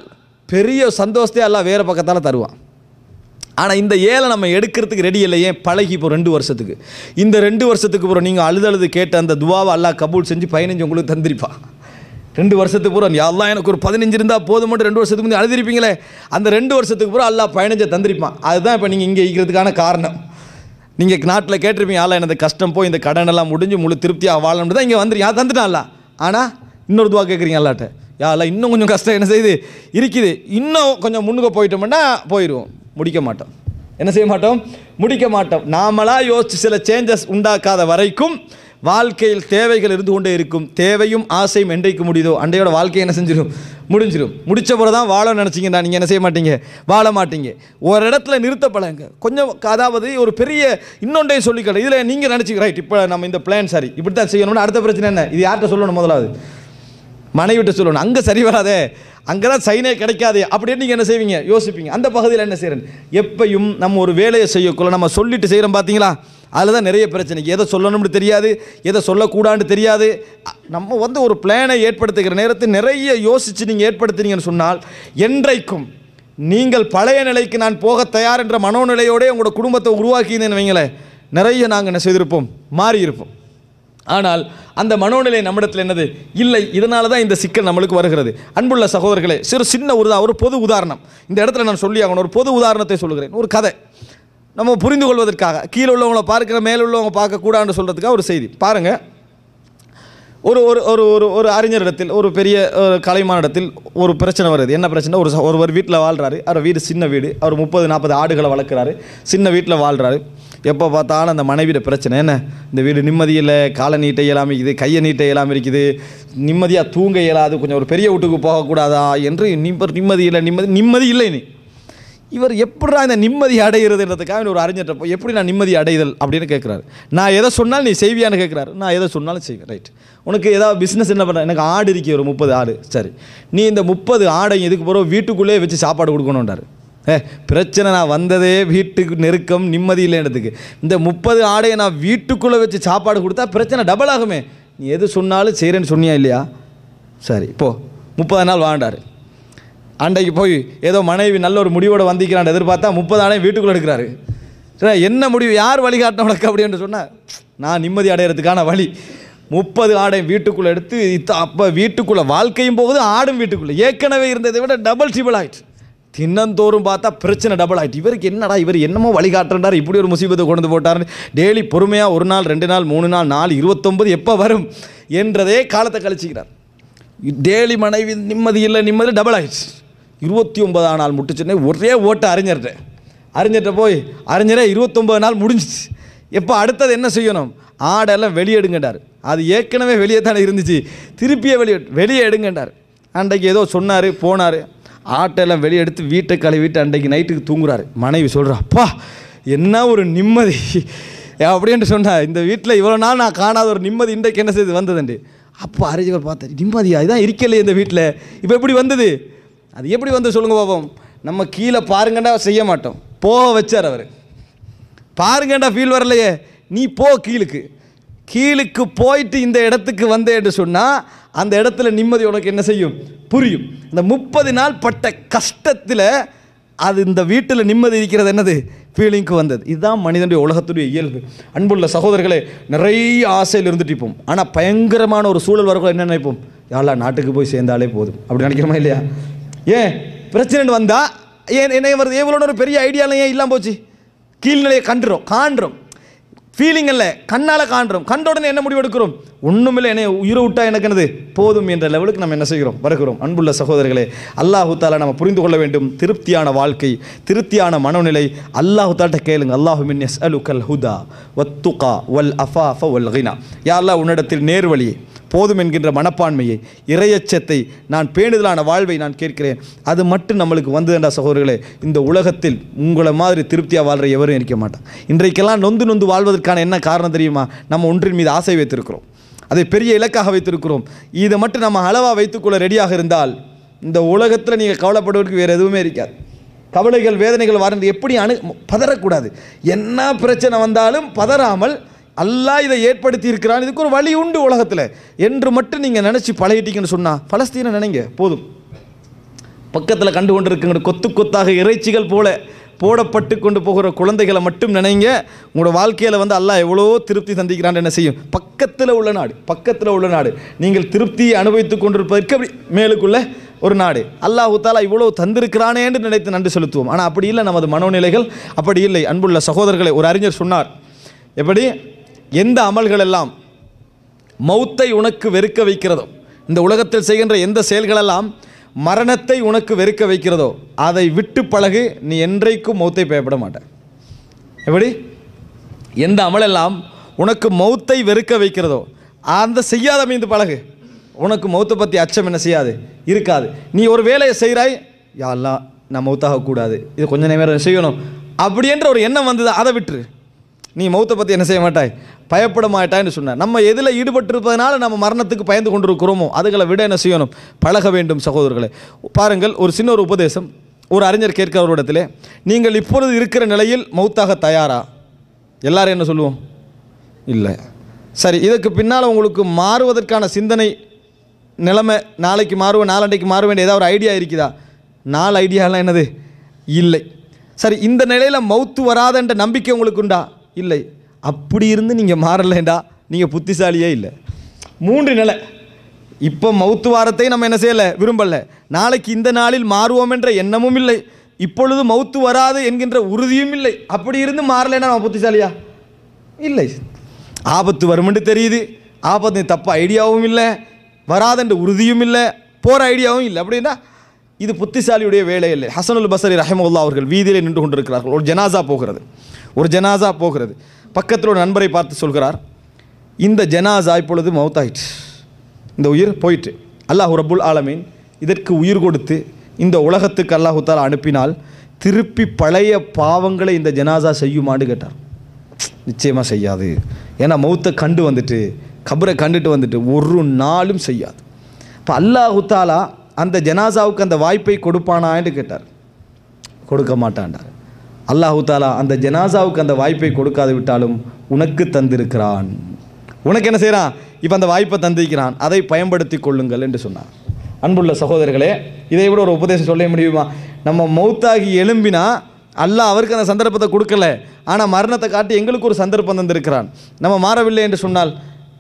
பெரிய சந்தோஷத்தை எல்லாம் வேறு பக்கத்தால் தருவான் ஆனால் இந்த ஏழை நம்ம எடுக்கிறதுக்கு ரெடி இல்லையே பழகி இப்போ ரெண்டு வருஷத்துக்கு இந்த ரெண்டு வருஷத்துக்கு அப்புறம் நீங்கள் அழுது அழுது கேட்ட அந்த துவாவை அல்லா கபூல் செஞ்சு பதினஞ்சு உங்களுக்கு தந்திருப்பா ரெண்டு வருஷத்துக்கு பூரா எல்லாம் எனக்கு ஒரு பதினஞ்சு இருந்தால் போதும் மட்டும் ரெண்டு வருஷத்துக்கு முந்தைய அழுதிருப்பீங்களே அந்த ரெண்டு வருஷத்துக்கு பூரா அல்லா பதினஞ்சை தந்திருப்பான் அதுதான் இப்போ நீங்கள் இங்கே இருக்கிறதுக்கான காரணம் நீங்கள் நாட்டில் கேட்டிருப்பீங்க ஆளா எனது கஷ்டம் போய் இந்த கடனெல்லாம் முடிஞ்சு முழு திருப்தியாக வாழணும் தான் இங்கே வந்துருங்க யார் தந்துட்டான்ல ஆனால் இன்னொரு துவா கேட்குறீங்க அல்லாட்ட யால இன்னும் கொஞ்சம் கஷ்டம் என்ன செய்யுது இருக்குது இன்னும் கொஞ்சம் முன்னுக்கு போயிட்டோம்னா போயிடுவோம் முடிக்க மாட்டோம் என்ன செய்ய மாட்டோம் முடிக்க மாட்டோம் நாமளாக யோசித்து சில சேஞ்சஸ் உண்டாக்காத வரைக்கும் வாழ்க்கையில் தேவைகள் இருந்து கொண்டே இருக்கும் தேவையும் ஆசையும் என்றைக்கு முடியுதோ அண்டையோட வாழ்க்கையை என்ன செஞ்சிடும் முடிஞ்சிடும் முடித்த போல தான் நினச்சிங்க நினச்சிங்கன்னா நீங்கள் என்ன செய்ய மாட்டீங்க வாழ மாட்டீங்க ஒரு இடத்துல நிறுத்தப்படங்க கொஞ்சம் அதாவது ஒரு பெரிய இன்னொன்றையும் சொல்லிக்கல இதில் நீங்கள் நினச்சிக்க ரைட் இப்போ நம்ம இந்த பிளான் சரி இப்படி தான் செய்யணும்னு அடுத்த பிரச்சனை என்ன இது யார்கிட்ட சொல்லணும் முதலாவது மனைவிட்ட சொல்லணும் அங்கே சரி வராதே அங்கே தான் சைனே கிடைக்காது அப்படின்னு நீங்கள் என்ன செய்வீங்க யோசிப்பீங்க அந்த பகுதியில் என்ன செய்கிறேன் எப்பையும் நம்ம ஒரு வேலையை செய்யக்குள்ள நம்ம சொல்லிட்டு செய்கிறோம் பார்த்தீங்களா அதில் தான் நிறைய பிரச்சனைக்கு எதை சொல்லணும்னு தெரியாது எதை சொல்லக்கூடான்னு தெரியாது நம்ம வந்து ஒரு பிளானை ஏற்படுத்துகிற நேரத்தில் நிறைய யோசித்து நீங்கள் ஏற்படுத்துனீங்கன்னு சொன்னால் என்றைக்கும் நீங்கள் பழைய நிலைக்கு நான் போக தயார் என்ற மனோநிலையோடே உங்களோட குடும்பத்தை உருவாக்கினேன் வைங்களேன் நிறைய நாங்கள் என்ன செய்திருப்போம் மாறியிருப்போம் ஆனால் அந்த மனோநிலை நம்மிடத்தில் என்னது இல்லை இதனால தான் இந்த சிக்கல் நம்மளுக்கு வருகிறது அன்புள்ள சகோதரர்களே சிறு சின்ன ஒரு ஒரு பொது உதாரணம் இந்த இடத்துல நான் சொல்லி ஆகணும் ஒரு பொது உதாரணத்தை சொல்கிறேன் ஒரு கதை நம்ம புரிந்து கொள்வதற்காக கீழே உள்ளவங்களை பார்க்குற மேலே உள்ளவங்க பார்க்கக்கூடாதுன்னு சொல்கிறதுக்காக ஒரு செய்தி பாருங்கள் ஒரு ஒரு ஒரு ஒரு ஒரு அறிஞர் இடத்தில் ஒரு பெரிய கலைமான இடத்தில் ஒரு பிரச்சனை வருது என்ன பிரச்சனை ஒரு ஒருவர் வீட்டில் வாழ்கிறாரு அவர் வீடு சின்ன வீடு அவர் முப்பது நாற்பது ஆடுகளை வளர்க்குறாரு சின்ன வீட்டில் வாழ்கிறாரு எப்போ பார்த்தாலும் அந்த மனைவியோட பிரச்சனை என்ன இந்த வீடு நிம்மதியில் காலை நீட்ட இயலாமல் இருக்குது கையை நீட்ட இயலாமல் இருக்குது நிம்மதியாக தூங்க இயலாது கொஞ்சம் ஒரு பெரிய வீட்டுக்கு போகக்கூடாதா என்று நிம்மதி இல்லை நிம்மதி நிம்மதி இல்லை நீ இவர் எப்படிடா இந்த நிம்மதி அடைகிறதுன்றதுக்காக ஒரு அறிஞர்கிட்ட எப்படி நான் நிம்மதி அடைதல் அப்படின்னு கேட்குறாரு நான் எதை சொன்னாலும் நீ செய்வியான்னு கேட்குறாரு நான் எதை சொன்னாலும் செய்வேன் ரைட் உனக்கு ஏதாவது பிஸ்னஸ் என்ன பண்ணுற எனக்கு ஆடு இருக்கி ஒரு முப்பது ஆடு சரி நீ இந்த முப்பது ஆடை எதுக்கு போகிறோம் வீட்டுக்குள்ளேயே வச்சு சாப்பாடு கொடுக்கணுன்றாரு ஏ பிரச்சனை நான் வந்ததே வீட்டுக்கு நெருக்கம் நிம்மதி இல்லைன்றதுக்கு இந்த முப்பது ஆடையை நான் வீட்டுக்குள்ளே வச்சு சாப்பாடு கொடுத்தா பிரச்சனை டபுள் ஆகுமே நீ எது சொன்னாலும் செய்கிறேன்னு சொன்னியா இல்லையா சரி போ முப்பது நாள் வாண்டாரு அன்றைக்கு போய் ஏதோ மனைவி நல்ல ஒரு முடிவோடு வந்திக்கிறான் எதிர்பார்த்தா முப்பது ஆணையும் வீட்டுக்குள்ளே எடுக்கிறாரு சார் என்ன முடிவு யார் வழிகாட்ட உனக்கு அப்படின்னு சொன்னால் நான் நிம்மதி அடையிறதுக்கான வழி முப்பது ஆடை வீட்டுக்குள்ளே எடுத்து இத்த அப்போ வீட்டுக்குள்ளே வாழ்க்கையும் போகுது ஆடும் வீட்டுக்குள்ளே ஏற்கனவே இருந்ததை விட டபுள் ட்ரிபிள் ஆகிட்டு தின்னந்தோறும் பார்த்தா பிரச்சனை டபுள் ஆகிட்டு இவருக்கு என்னடா இவர் என்னமோ வழிகாட்டுறார் இப்படி ஒரு முசிபத்தை கொண்டு போட்டார்னு டெய்லி பொறுமையாக ஒரு நாள் ரெண்டு நாள் மூணு நாள் நாலு இருபத்தொம்பது எப்போ வரும் என்றதே காலத்தை கழிச்சிக்கிறார் டெய்லி மனைவி நிம்மதி இல்லை நிம்மதி டபுள் ஆகிடுச்சு இருபத்தி ஒன்பதாம் நாள் முட்டுச்சுன்னு ஒரே ஓட்டை அறிஞர்கிட்ட அறிஞர்கிட்ட போய் அறிஞரே இருபத்தொம்பது நாள் முடிஞ்சிச்சு எப்போ அடுத்தது என்ன செய்யணும் ஆடெல்லாம் எடுங்கண்டார் அது ஏற்கனவே வெளியே தானே இருந்துச்சு திருப்பியே வெளியே வெளியே எடுங்கண்டார் அன்றைக்கு ஏதோ சொன்னார் போனார் ஆட்டெல்லாம் வெளியே எடுத்து வீட்டை கழுவிட்டு அன்றைக்கு நைட்டுக்கு தூங்குறாரு மனைவி சொல்கிறா அப்பா என்ன ஒரு நிம்மதி அப்படின்ட்டு சொன்னார் இந்த வீட்டில் இவ்வளோ நாள் நான் காணாத ஒரு நிம்மதி இன்றைக்கு என்ன செய்து வந்ததுண்டு அப்போ அறிஞர் பார்த்தேன் நிம்மதியாக இதுதான் இருக்கலையே இந்த வீட்டில் இப்போ எப்படி வந்தது அது எப்படி வந்து சொல்லுங்கள் பாபம் நம்ம கீழே பாருங்கண்டா செய்ய மாட்டோம் போக வச்சார் அவர் பாருங்கண்டா ஃபீல் வரலையே நீ போ கீழுக்கு கீழுக்கு போயிட்டு இந்த இடத்துக்கு வந்தேன்னு சொன்னால் அந்த இடத்துல நிம்மதி உனக்கு என்ன செய்யும் புரியும் இந்த முப்பது நாள் பட்ட கஷ்டத்தில் அது இந்த வீட்டில் நிம்மதி இருக்கிறது என்னது ஃபீலிங்க்கு வந்தது இதுதான் மனிதனுடைய உலகத்துடைய இயல்பு அன்புள்ள சகோதரர்களே நிறைய ஆசையில் இருந்துட்டு ஆனால் பயங்கரமான ஒரு சூழல் வரக்குள்ள என்ன நினைப்போம் யாரெல்லாம் நாட்டுக்கு போய் சேர்ந்தாலே போதும் அப்படி நினைக்கிறோமா இல்லையா ஏன் பிரசிடென்ட் வந்தால் ஏன் என்ன வருது எவ்வளோ ஒரு பெரிய ஐடியாலாம் ஏன் இல்லாமல் போச்சு கீழ்நிலையை கண்டுறோம் காண்றோம் ஃபீலிங் இல்லை கண்ணால் காண்றோம் கண்ட உடனே என்ன முடிவு எடுக்கிறோம் ஒன்றும் இல்லை என்ன உயிரை விட்டா எனக்கு என்னது போதும் என்ற லெவலுக்கு நம்ம என்ன செய்கிறோம் வருகிறோம் அன்புள்ள சகோதரர்களே அல்லாஹு நம்ம புரிந்து கொள்ள வேண்டும் திருப்தியான வாழ்க்கை திருப்தியான மனநிலை அல்லாஹு தாட்ட கேளுங்க அல்லாஹு மின் எஸ் அலு கல் ஹுதா வத்துகா வல் அஃபா அஃப வல் ஹினா யாரெல்லாம் உன்னிடத்தில் நேர்வழி போதும் என்கின்ற மனப்பான்மையை இறையச்சத்தை நான் பேணுதலான வாழ்வை நான் கேட்கிறேன் அது மட்டும் நம்மளுக்கு வந்ததுண்டா சகோதரர்களே இந்த உலகத்தில் உங்களை மாதிரி திருப்தியாக வாழ்கிற எவரும் இருக்க மாட்டான் இன்றைக்கெல்லாம் நொந்து நொந்து வாழ்வதற்கான என்ன காரணம் தெரியுமா நம்ம ஒன்றின் மீது ஆசை வைத்திருக்கிறோம் அதை பெரிய இலக்காக வைத்திருக்கிறோம் இதை மட்டும் நம்ம அளவாக வைத்துக்கொள்ள ரெடியாக இருந்தால் இந்த உலகத்தில் நீங்கள் கவலைப்படுவதற்கு வேறு எதுவுமே இருக்காது கவலைகள் வேதனைகள் வரது எப்படி அணு பதறக்கூடாது என்ன பிரச்சனை வந்தாலும் பதறாமல் அல்லாஹ் இதை ஏற்படுத்தி இருக்கிறான் இதுக்கு ஒரு வழி உண்டு உலகத்தில் என்று மட்டும் நீங்கள் நினச்சி பழகிட்டீங்கன்னு சொன்னால் பலஸ்தீனை நினைங்க போதும் பக்கத்தில் கண்டு கொண்டு இருக்குங்க கொத்து கொத்தாக இறைச்சிகள் போல போடப்பட்டு கொண்டு போகிற குழந்தைகளை மட்டும் நினைங்க உங்களோட வாழ்க்கையில் வந்து அல்லாஹ் எவ்வளோ திருப்தி சந்திக்கிறான் என்ன செய்யும் பக்கத்தில் உள்ள நாடு பக்கத்தில் உள்ள நாடு நீங்கள் திருப்தியை அனுபவித்து கொண்டிருப்பதற்கு அப்படி மேலுக்குள்ள ஒரு நாடு அல்லாஹு தாலா இவ்வளோ தந்திருக்கிறானே என்று நினைத்து நன்றி செலுத்துவோம் ஆனால் அப்படி இல்லை நமது மனோநிலைகள் அப்படி இல்லை அன்புள்ள சகோதரர்களை ஒரு அறிஞர் சொன்னார் எப்படி எந்த அமல்கள் எல்லாம் மௌத்தை உனக்கு வெறுக்க வைக்கிறதோ இந்த உலகத்தில் செய்கின்ற எந்த செயல்களெல்லாம் மரணத்தை உனக்கு வெறுக்க வைக்கிறதோ அதை விட்டு பழகு நீ என்றைக்கும் மௌத்தை பயப்பட மாட்டேன் எப்படி எந்த அமலெல்லாம் உனக்கு மௌத்தை வெறுக்க வைக்கிறதோ அந்த செய்யாத மீந்து பழகு உனக்கு மௌத்தை பற்றி அச்சம் என்ன செய்யாது இருக்காது நீ ஒரு வேலையை செய்கிறாய் யாரெல்லாம் நான் மௌத்தாகக்கூடாது இது கொஞ்சம் நேரம் செய்யணும் அப்படின்ற ஒரு எண்ணம் வந்தது அதை விட்டுரு நீ மௌத்தை பற்றி என்ன செய்ய மாட்டாய் பயப்பட மாட்டான்னு சொன்னார் நம்ம எதில் ஈடுபட்டிருப்பதனால நம்ம மரணத்துக்கு பயந்து கொண்டிருக்கிறோமோ அதுகளை விட என்ன செய்யணும் பழக வேண்டும் சகோதரர்களை பாருங்கள் ஒரு சின்ன ஒரு உபதேசம் ஒரு அறிஞர் கேட்கிற இடத்துல நீங்கள் இப்பொழுது இருக்கிற நிலையில் மௌத்தாக தயாரா எல்லாரும் என்ன சொல்லுவோம் இல்லை சரி இதுக்கு பின்னால் உங்களுக்கு மாறுவதற்கான சிந்தனை நிலைமை நாளைக்கு மாறுவோம் நாளண்டைக்கு மாற வேண்டிய ஏதாவது ஒரு ஐடியா இருக்குதா நாலு ஐடியாலாம் என்னது இல்லை சரி இந்த நிலையில் மௌத்து வராதன்ற நம்பிக்கை உங்களுக்கு உண்டா இல்லை அப்படி இருந்து நீங்கள் மாறலைண்டா நீங்கள் புத்திசாலியே இல்லை மூன்று நிலை இப்போ மவுத்து வாரத்தை நம்ம என்ன செய்யலை விரும்பலை நாளைக்கு இந்த நாளில் மாறுவோம் என்ற எண்ணமும் இல்லை இப்பொழுது மவுத்து வராது என்கின்ற உறுதியும் இல்லை அப்படி இருந்து மாறலைன்னா நம்ம புத்திசாலியா இல்லை ஆபத்து வருமென்று தெரியுது ஆபத்து தப்பு ஐடியாவும் இல்லை வராதென்ற உறுதியும் இல்லை போகிற ஐடியாவும் இல்லை அப்படின்னா இது புத்திசாலியுடைய வேலை இல்லை ஹசனுல் பசரி ரஹமுல்லா அவர்கள் வீதியில் நின்று கொண்டிருக்கிறார்கள் ஒரு ஜனாசா போகிறது ஒரு ஜனாசா போகிறது பக்கத்தில் ஒரு நண்பரை பார்த்து சொல்கிறார் இந்த ஜனாஸ் இப்பொழுது மவுத்தாயிற்று இந்த உயிர் போயிட்டு அல்லாஹ் ரபுல் ஆலமீன் இதற்கு உயிர் கொடுத்து இந்த உலகத்துக்கு அல்லாஹுத்தால் அனுப்பினால் திருப்பி பழைய பாவங்களை இந்த ஜனாசா செய்யுமான்னு கேட்டார் நிச்சயமாக செய்யாது ஏன்னா மௌத்தை கண்டு வந்துட்டு கபரை கண்டுட்டு வந்துட்டு ஒரு நாளும் செய்யாது இப்போ அல்லாஹுத்தாலா அந்த ஜனாசாவுக்கு அந்த வாய்ப்பை கொடுப்பானான்னு கேட்டார் கொடுக்க மாட்டான்டார் அல்லாஹு தாலா அந்த ஜனாசாவுக்கு அந்த வாய்ப்பை கொடுக்காது விட்டாலும் உனக்கு தந்திருக்கிறான் உனக்கு என்ன செய்கிறான் இப்போ அந்த வாய்ப்பை தந்திருக்கிறான் அதை பயன்படுத்தி கொள்ளுங்கள் என்று சொன்னான் அன்புள்ள சகோதரர்களே இதை விட ஒரு உபதேசம் சொல்ல முடியுமா நம்ம மௌத்தாகி எழும்பினா அல்லாஹ் அவருக்கு அந்த சந்தர்ப்பத்தை கொடுக்கல ஆனால் மரணத்தை காட்டி எங்களுக்கு ஒரு சந்தர்ப்பம் தந்திருக்கிறான் நம்ம மாறவில்லை என்று சொன்னால்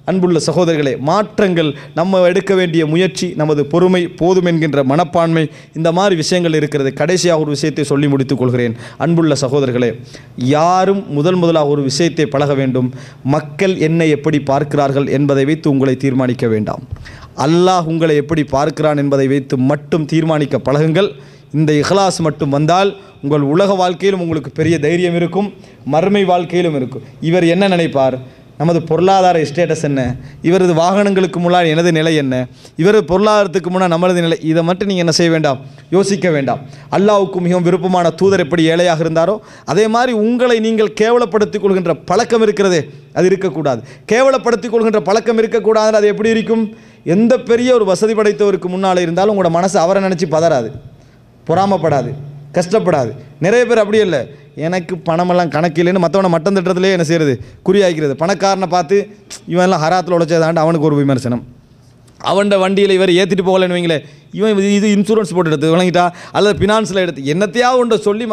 அன்புள்ள சகோதரர்களே மாற்றங்கள் நம்ம எடுக்க வேண்டிய முயற்சி நமது பொறுமை போதும் என்கின்ற மனப்பான்மை இந்த மாதிரி விஷயங்கள் இருக்கிறது கடைசியாக ஒரு விஷயத்தை சொல்லி முடித்துக் கொள்கிறேன் அன்புள்ள சகோதரர்களே யாரும் முதல் முதலாக ஒரு விஷயத்தை பழக வேண்டும் மக்கள் என்னை எப்படி பார்க்கிறார்கள் என்பதை வைத்து உங்களை தீர்மானிக்க வேண்டாம் அல்லாஹ் உங்களை எப்படி பார்க்கிறான் என்பதை வைத்து மட்டும் தீர்மானிக்க பழகுங்கள் இந்த இஹ்லாஸ் மட்டும் வந்தால் உங்கள் உலக வாழ்க்கையிலும் உங்களுக்கு பெரிய தைரியம் இருக்கும் மறுமை வாழ்க்கையிலும் இருக்கும் இவர் என்ன நினைப்பார் நமது பொருளாதார ஸ்டேட்டஸ் என்ன இவரது வாகனங்களுக்கு முன்னால் எனது நிலை என்ன இவரது பொருளாதாரத்துக்கு முன்னால் நமது நிலை இதை மட்டும் நீங்கள் என்ன செய்ய வேண்டாம் யோசிக்க வேண்டாம் அல்லாவுக்கு மிகவும் விருப்பமான தூதர் எப்படி ஏழையாக இருந்தாரோ அதே மாதிரி உங்களை நீங்கள் கேவலப்படுத்திக் கொள்கின்ற பழக்கம் இருக்கிறதே அது இருக்கக்கூடாது கேவலப்படுத்திக் கொள்கின்ற பழக்கம் இருக்கக்கூடாது அது எப்படி இருக்கும் எந்த பெரிய ஒரு வசதி படைத்தவருக்கு முன்னால் இருந்தாலும் உங்களோட மனசு அவரை நினச்சி பதறாது பொறாமப்படாது கஷ்டப்படாது நிறைய பேர் அப்படியே இல்லை எனக்கு பணமெல்லாம் கணக்கு இல்லைன்னு மற்றவனை மட்டம் திட்டத்துலேயே என்ன செய்கிறது குறியாய்க்கிறது பணக்காரனை பார்த்து இவன் எல்லாம் ஹராத்தில் உழைச்சதாண்டு அவனுக்கு ஒரு விமர்சனம் அவன்ட வண்டியில் இவர் ஏற்றிட்டு போகலன்னு வைங்களேன் இவன் இது இன்சூரன்ஸ் போட்டு எடுத்து விளங்கிட்டா அல்லது ஃபினான்ஸில் எடுத்து என்னத்தையாவது ஒன்று சொல்லி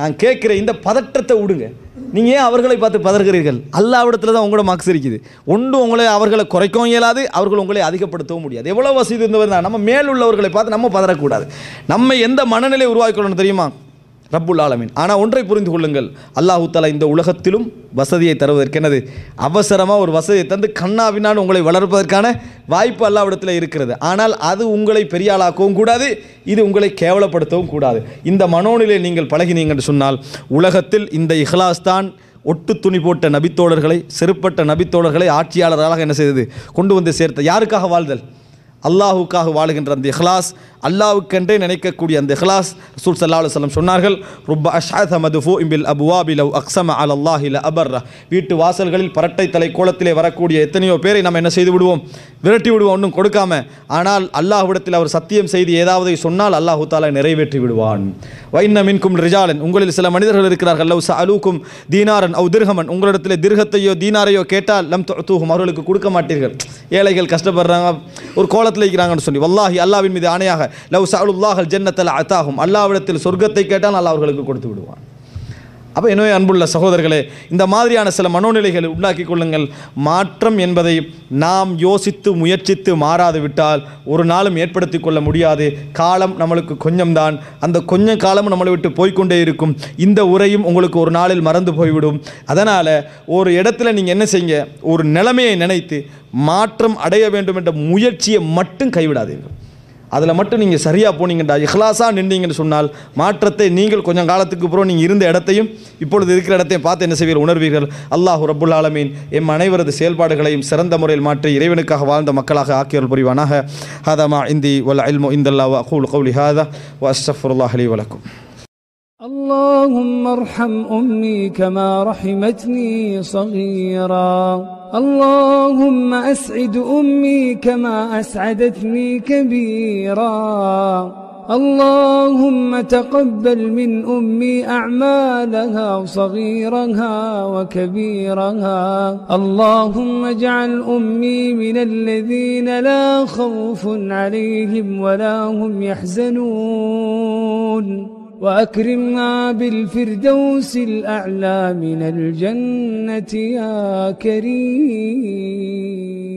நான் கேட்குற இந்த பதற்றத்தை விடுங்க நீங்கள் ஏன் அவர்களை பார்த்து பதறுகிறீர்கள் இடத்துல தான் உங்களோட மார்க்ஸ் இருக்குது ஒன்று உங்களை அவர்களை குறைக்கவும் இயலாது அவர்கள் உங்களை அதிகப்படுத்தவும் முடியாது எவ்வளோ வசதி இருந்தவர் தான் நம்ம மேலுள்ளவர்களை பார்த்து நம்ம பதறக்கூடாது நம்ம எந்த மனநிலை உருவாக்கணும்னு தெரியுமா ரப்புல் ஆலமின் ஆனால் ஒன்றை புரிந்து கொள்ளுங்கள் அல்லாஹு தாலா இந்த உலகத்திலும் வசதியை தருவதற்கெனது அவசரமாக ஒரு வசதியை தந்து கண்ணாவினான் உங்களை வளர்ப்பதற்கான வாய்ப்பு அல்லாவிடத்தில் இருக்கிறது ஆனால் அது உங்களை பெரியாளாக்கவும் கூடாது இது உங்களை கேவலப்படுத்தவும் கூடாது இந்த மனோநிலை நீங்கள் பழகினீங்கன்னு சொன்னால் உலகத்தில் இந்த இஹ்லாஸ் தான் ஒட்டு துணி போட்ட நபித்தோழர்களை செருப்பட்ட நபித்தோழர்களை ஆட்சியாளர்களாக என்ன செய்தது கொண்டு வந்து சேர்த்த யாருக்காக வாழ்தல் அல்லாஹுக்காக வாழுகின்ற அந்த இஹ்லாஸ் அல்லாவுக்கென்றே நினைக்கக்கூடிய அந்த இஹ்லாஸ் ரசூல் சல்லா அலுவலம் சொன்னார்கள் ரொம்ப அஷாத் அமது ஃபு இம்பில் அபுவா பிலவ் அக்ஸம அல் அல்லாஹ் இல அபர் வீட்டு வாசல்களில் பரட்டை தலை கோலத்திலே வரக்கூடிய எத்தனையோ பேரை நம்ம என்ன செய்து விடுவோம் விரட்டி விடுவோம் ஒன்றும் கொடுக்காம ஆனால் அல்லாஹ்விடத்தில் அவர் சத்தியம் செய்து ஏதாவது சொன்னால் அல்லாஹு தாலா நிறைவேற்றி விடுவான் வைன்ன மின்கும் ரிஜாலன் உங்களில் சில மனிதர்கள் இருக்கிறார்கள் லவ் அலூக்கும் தீனாரன் அவ் திருகமன் உங்களிடத்தில் திர்கத்தையோ தீனாரையோ கேட்டால் லம் தூகும் அவர்களுக்கு கொடுக்க மாட்டீர்கள் ஏழைகள் கஷ்டப்படுறாங்க ஒரு கோல நரகத்தில் இருக்கிறாங்கன்னு சொல்லி வல்லாஹி அல்லாவின் மீது ஆணையாக லவ் சாலுல்லாஹல் ஜென்னத்தில் அத்தாகும் அல்லாவிடத்தில் சொர்க்கத்தை கேட்டால் அல்லா அவர்களுக்கு கொடுத்து விடுவான் அப்போ எனவே அன்புள்ள சகோதரர்களே இந்த மாதிரியான சில மனோநிலைகளை உண்டாக்கி கொள்ளுங்கள் மாற்றம் என்பதை நாம் யோசித்து முயற்சித்து மாறாது விட்டால் ஒரு நாளும் ஏற்படுத்தி கொள்ள முடியாது காலம் நம்மளுக்கு கொஞ்சம்தான் அந்த கொஞ்ச காலம் நம்மளை விட்டு போய்கொண்டே இருக்கும் இந்த உரையும் உங்களுக்கு ஒரு நாளில் மறந்து போய்விடும் அதனால் ஒரு இடத்துல நீங்கள் என்ன செய்யுங்க ஒரு நிலைமையை நினைத்து மாற்றம் அடைய வேண்டும் என்ற முயற்சியை மட்டும் கைவிடாதீர்கள் அதில் மட்டும் நீங்கள் சரியாக போனீங்கடா இஹ்லாஸாக நின்றீங்கன்னு சொன்னால் மாற்றத்தை நீங்கள் கொஞ்சம் காலத்துக்கு அப்புறம் நீங்கள் இருந்த இடத்தையும் இப்பொழுது இருக்கிற இடத்தையும் பார்த்து என்ன செய்வீர்கள் உணர்வீர்கள் அல்லாஹு ரபுல் ஆலமீன் எம் அனைவரது செயல்பாடுகளையும் சிறந்த முறையில் மாற்றி இறைவனுக்காக வாழ்ந்த மக்களாக ஆக்கியவர் புரிவானாக ஹதமா இந்தி வல் அல்மோ இந்தல்லா அகூல் கௌலி ஹாதா வஸ்தஃபுல்லாஹலி வழக்கம் اللهم ارحم أمي كما رحمتني صغيرا اللهم أسعد أمي كما أسعدتني كبيرا اللهم تقبل من أمي أعمالها صغيرها وكبيرها اللهم اجعل أمي من الذين لا خوف عليهم ولا هم يحزنون وأكرمنا بالفردوس الأعلى من الجنة يا كريم